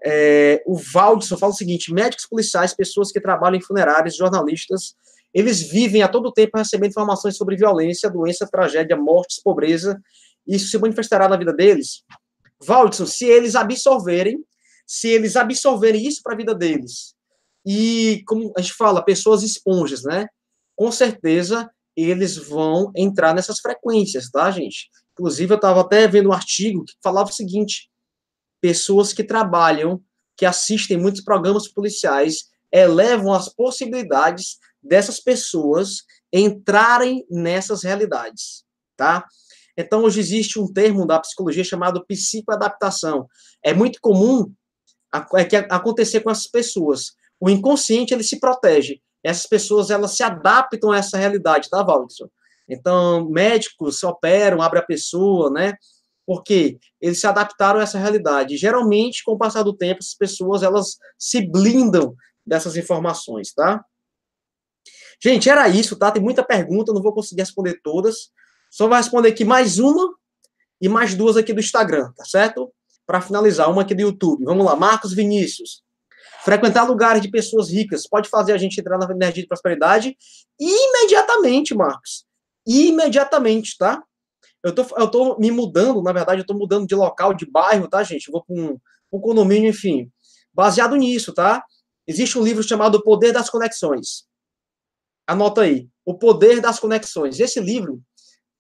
É, o Valdson fala o seguinte: médicos policiais, pessoas que trabalham em funerários, jornalistas, eles vivem a todo tempo recebendo informações sobre violência, doença, tragédia, mortes, pobreza isso se manifestará na vida deles. Valdson, se eles absorverem, se eles absorverem isso para a vida deles, e como a gente fala, pessoas esponjas, né? Com certeza eles vão entrar nessas frequências, tá, gente? Inclusive, eu estava até vendo um artigo que falava o seguinte: pessoas que trabalham, que assistem muitos programas policiais, elevam as possibilidades dessas pessoas entrarem nessas realidades, tá? Então, hoje existe um termo da psicologia chamado psicoadaptação. É muito comum é acontecer com essas pessoas. O inconsciente, ele se protege. Essas pessoas, elas se adaptam a essa realidade, tá, Valdson? Então, médicos operam, abrem a pessoa, né? Porque eles se adaptaram a essa realidade. Geralmente, com o passar do tempo, as pessoas, elas se blindam dessas informações, tá? Gente, era isso, tá? Tem muita pergunta, não vou conseguir responder todas. Só vai responder aqui mais uma e mais duas aqui do Instagram, tá certo? Para finalizar, uma aqui do YouTube. Vamos lá, Marcos Vinícius. Frequentar lugares de pessoas ricas pode fazer a gente entrar na energia de prosperidade imediatamente, Marcos. Imediatamente, tá? Eu tô, eu tô me mudando, na verdade, eu tô mudando de local, de bairro, tá, gente? Eu vou para um, um condomínio, enfim. Baseado nisso, tá? Existe um livro chamado O Poder das Conexões. Anota aí. O Poder das Conexões. Esse livro,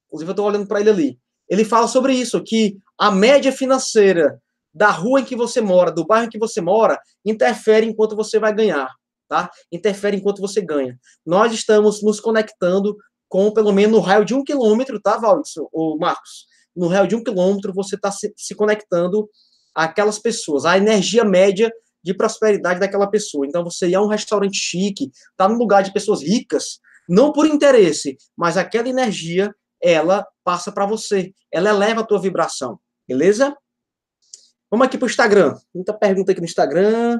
inclusive eu estou olhando para ele ali, ele fala sobre isso, que a média financeira da rua em que você mora, do bairro em que você mora, interfere enquanto você vai ganhar, tá? Interfere enquanto você ganha. Nós estamos nos conectando com pelo menos no raio de um quilômetro, tá, Valdson, ou Marcos? No raio de um quilômetro você está se, conectando àquelas pessoas, à energia média de prosperidade daquela pessoa. Então você ir a um restaurante chique, tá num lugar de pessoas ricas, não por interesse, mas aquela energia ela passa para você. Ela eleva a tua vibração, beleza? Vamos aqui para o Instagram. Muita pergunta aqui no Instagram.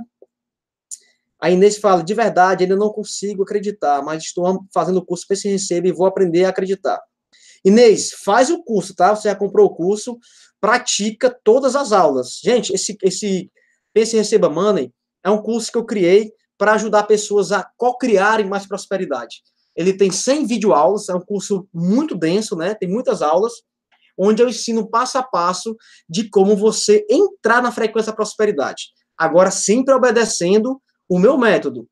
A Inês fala, de verdade, ainda não consigo acreditar, mas estou fazendo o curso PC Receba e vou aprender a acreditar. Inês, faz o curso, tá? Você já comprou o curso, pratica todas as aulas. Gente, esse, esse Pense Receba Money é um curso que eu criei para ajudar pessoas a co-criarem mais prosperidade. Ele tem 100 videoaulas, é um curso muito denso, né? Tem muitas aulas, onde eu ensino passo a passo de como você entrar na frequência da prosperidade. Agora, sempre obedecendo o meu método.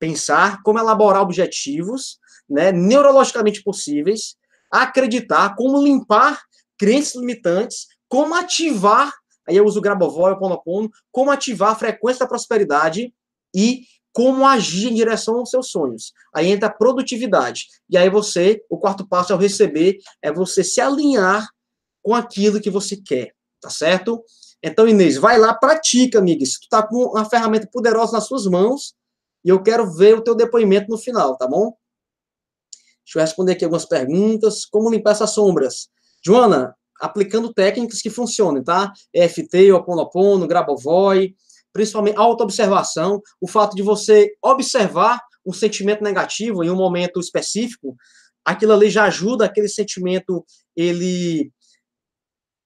Pensar como elaborar objetivos, né? Neurologicamente possíveis, acreditar, como limpar crenças limitantes, como ativar, aí eu uso o Grabovoi, o Ponopono, como ativar a frequência da prosperidade e como agir em direção aos seus sonhos. Aí entra a produtividade. E aí você, o quarto passo ao receber, é você se alinhar com aquilo que você quer, tá certo? Então, Inês, vai lá, pratica, amiga. Se tu tá com uma ferramenta poderosa nas suas mãos, e eu quero ver o teu depoimento no final, tá bom? Deixa eu responder aqui algumas perguntas. Como limpar essas sombras? Joana, aplicando técnicas que funcionem, tá? EFT, Oponopono, Grabovoi, principalmente a autoobservação, o fato de você observar um sentimento negativo em um momento específico, aquilo ali já ajuda aquele sentimento ele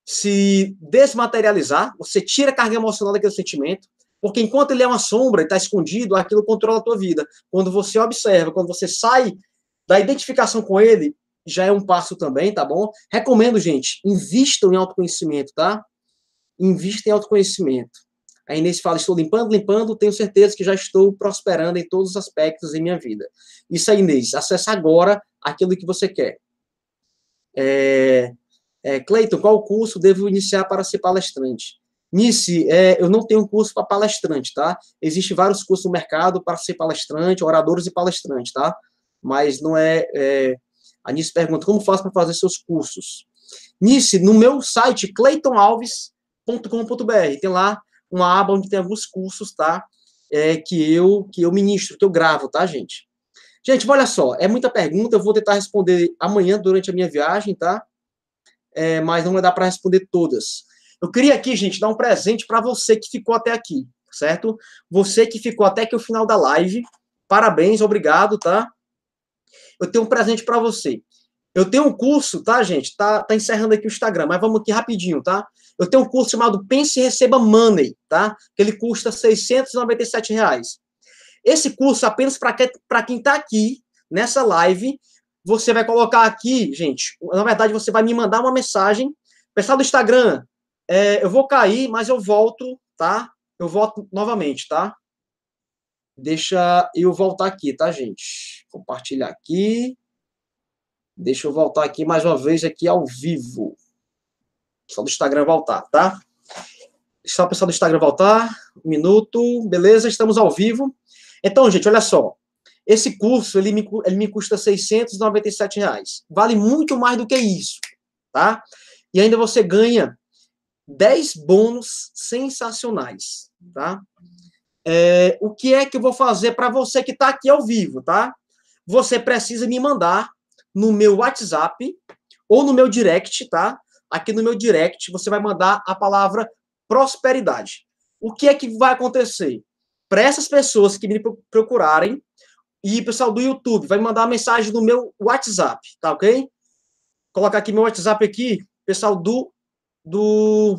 se desmaterializar, você tira a carga emocional daquele sentimento, porque enquanto ele é uma sombra e está escondido, aquilo controla a tua vida. Quando você observa, quando você sai da identificação com ele, já é um passo também, tá bom? Recomendo, gente, invistam em autoconhecimento, tá? Invista em autoconhecimento. A Inês fala: estou limpando, limpando, tenho certeza que já estou prosperando em todos os aspectos em minha vida. Isso aí, Inês. Acessa agora aquilo que você quer. É, é, Cleiton, qual curso devo iniciar para ser palestrante? Nice, é, eu não tenho curso para palestrante, tá? Existem vários cursos no mercado para ser palestrante, oradores e palestrante, tá? Mas não é. é... A Nice pergunta: como faço para fazer seus cursos? Nice, no meu site, cleitonalves.com.br, tem lá uma aba onde tem alguns cursos, tá? É, que eu que eu ministro, que eu gravo, tá, gente? Gente, olha só, é muita pergunta, eu vou tentar responder amanhã durante a minha viagem, tá? É, mas não vai dar para responder todas. Eu queria aqui, gente, dar um presente para você que ficou até aqui, certo? Você que ficou até aqui o final da live, parabéns, obrigado, tá? Eu tenho um presente para você. Eu tenho um curso, tá, gente? Tá, tá encerrando aqui o Instagram, mas vamos aqui rapidinho, tá? Eu tenho um curso chamado Pense e Receba Money, tá? Que ele custa R$ Reais. Esse curso apenas para quem está aqui nessa live, você vai colocar aqui, gente, na verdade você vai me mandar uma mensagem, pessoal do Instagram, é, eu vou cair, mas eu volto, tá? Eu volto novamente, tá? Deixa eu voltar aqui, tá, gente? Compartilhar aqui. Deixa eu voltar aqui mais uma vez aqui ao vivo. Pessoal do Instagram voltar, tá? Só o pessoal do Instagram voltar. Um minuto. Beleza, estamos ao vivo. Então, gente, olha só. Esse curso, ele me, ele me custa 697 reais. Vale muito mais do que isso, tá? E ainda você ganha 10 bônus sensacionais, tá? É, o que é que eu vou fazer para você que está aqui ao vivo, tá? Você precisa me mandar no meu WhatsApp ou no meu direct, tá? aqui no meu direct, você vai mandar a palavra prosperidade. O que é que vai acontecer? Para essas pessoas que me procurarem, e pessoal do YouTube, vai mandar a mensagem no meu WhatsApp, tá ok? Colocar aqui meu WhatsApp aqui, pessoal do do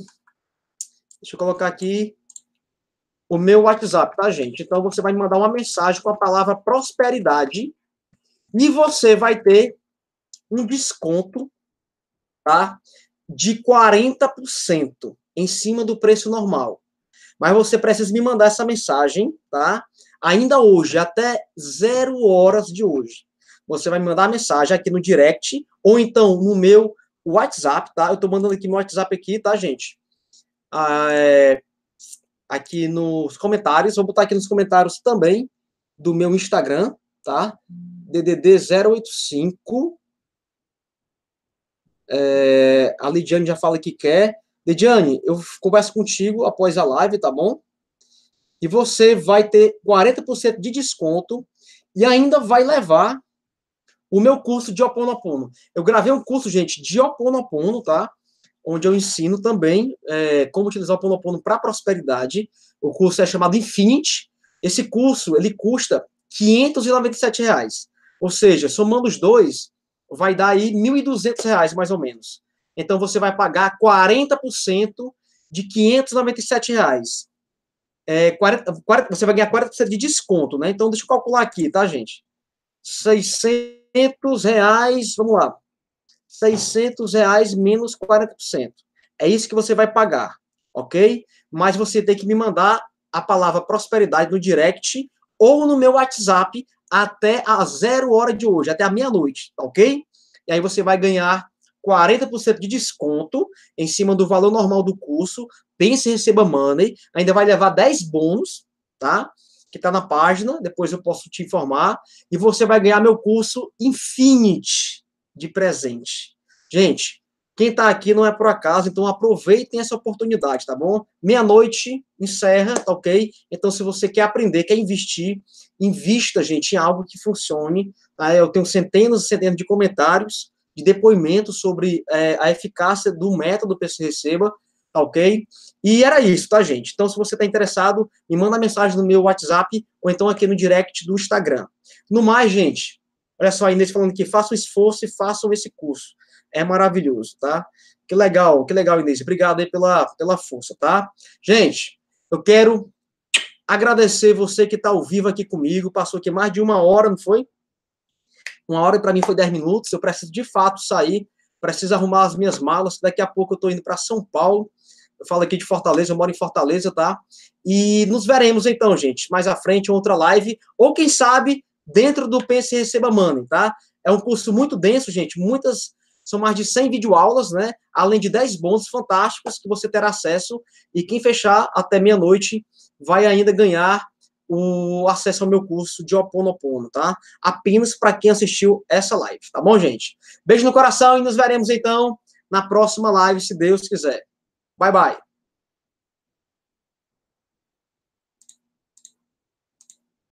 Deixa eu colocar aqui o meu WhatsApp, tá, gente? Então você vai me mandar uma mensagem com a palavra prosperidade e você vai ter um desconto, tá? de 40% em cima do preço normal. Mas você precisa me mandar essa mensagem, tá? Ainda hoje, até zero horas de hoje. Você vai me mandar a mensagem aqui no direct ou então no meu WhatsApp, tá? Eu tô mandando aqui meu WhatsApp aqui, tá, gente? Ah, é... Aqui nos comentários, vou botar aqui nos comentários também do meu Instagram, tá? DDD 085 é, a Lidiane já fala que quer. Lidiane, eu converso contigo após a live, tá bom? E você vai ter 40% de desconto e ainda vai levar o meu curso de Oponopono. Eu gravei um curso, gente, de Oponopono, tá? Onde eu ensino também é, como utilizar o Oponopono para prosperidade. O curso é chamado Infinite. Esse curso, ele custa R$ 597. Reais. Ou seja, somando os dois, vai dar aí R$ 1.200, mais ou menos. Então, você vai pagar 40% de R$ 597. Reais. É, 40, 40, você vai ganhar 40% de desconto, né? Então, deixa eu calcular aqui, tá, gente? 600 reais, vamos lá. 600 reais menos 40%. É isso que você vai pagar, ok? Mas você tem que me mandar a palavra prosperidade no direct ou no meu WhatsApp até a zero hora de hoje, até a meia-noite, ok? E aí você vai ganhar 40% de desconto em cima do valor normal do curso. Pense e receba money. Ainda vai levar 10 bônus, tá? Que tá na página, depois eu posso te informar. E você vai ganhar meu curso infinito de presente. Gente, quem está aqui não é por acaso, então aproveitem essa oportunidade, tá bom? Meia-noite encerra, tá ok? Então, se você quer aprender, quer investir, invista, gente, em algo que funcione. Tá? Eu tenho centenas e centenas de comentários, de depoimentos sobre é, a eficácia do método PC Receba, tá ok? E era isso, tá, gente? Então, se você está interessado, me manda mensagem no meu WhatsApp ou então aqui no direct do Instagram. No mais, gente, olha só, a Inês falando que façam esforço e façam esse curso é maravilhoso, tá? Que legal, que legal, Inês. Obrigado aí pela, pela força, tá? Gente, eu quero agradecer você que está ao vivo aqui comigo. Passou aqui mais de uma hora, não foi? Uma hora para mim foi 10 minutos. Eu preciso de fato sair, preciso arrumar as minhas malas. Daqui a pouco eu estou indo para São Paulo. Eu falo aqui de Fortaleza, eu moro em Fortaleza, tá? E nos veremos então, gente, mais à frente, outra live, ou quem sabe, dentro do Pense e Receba Money, tá? É um curso muito denso, gente, muitas são mais de 100 videoaulas, né? Além de 10 bônus fantásticos que você terá acesso. E quem fechar até meia-noite vai ainda ganhar o acesso ao meu curso de Ho Oponopono, tá? Apenas para quem assistiu essa live, tá bom, gente? Beijo no coração e nos veremos então na próxima live, se Deus quiser. Bye, bye.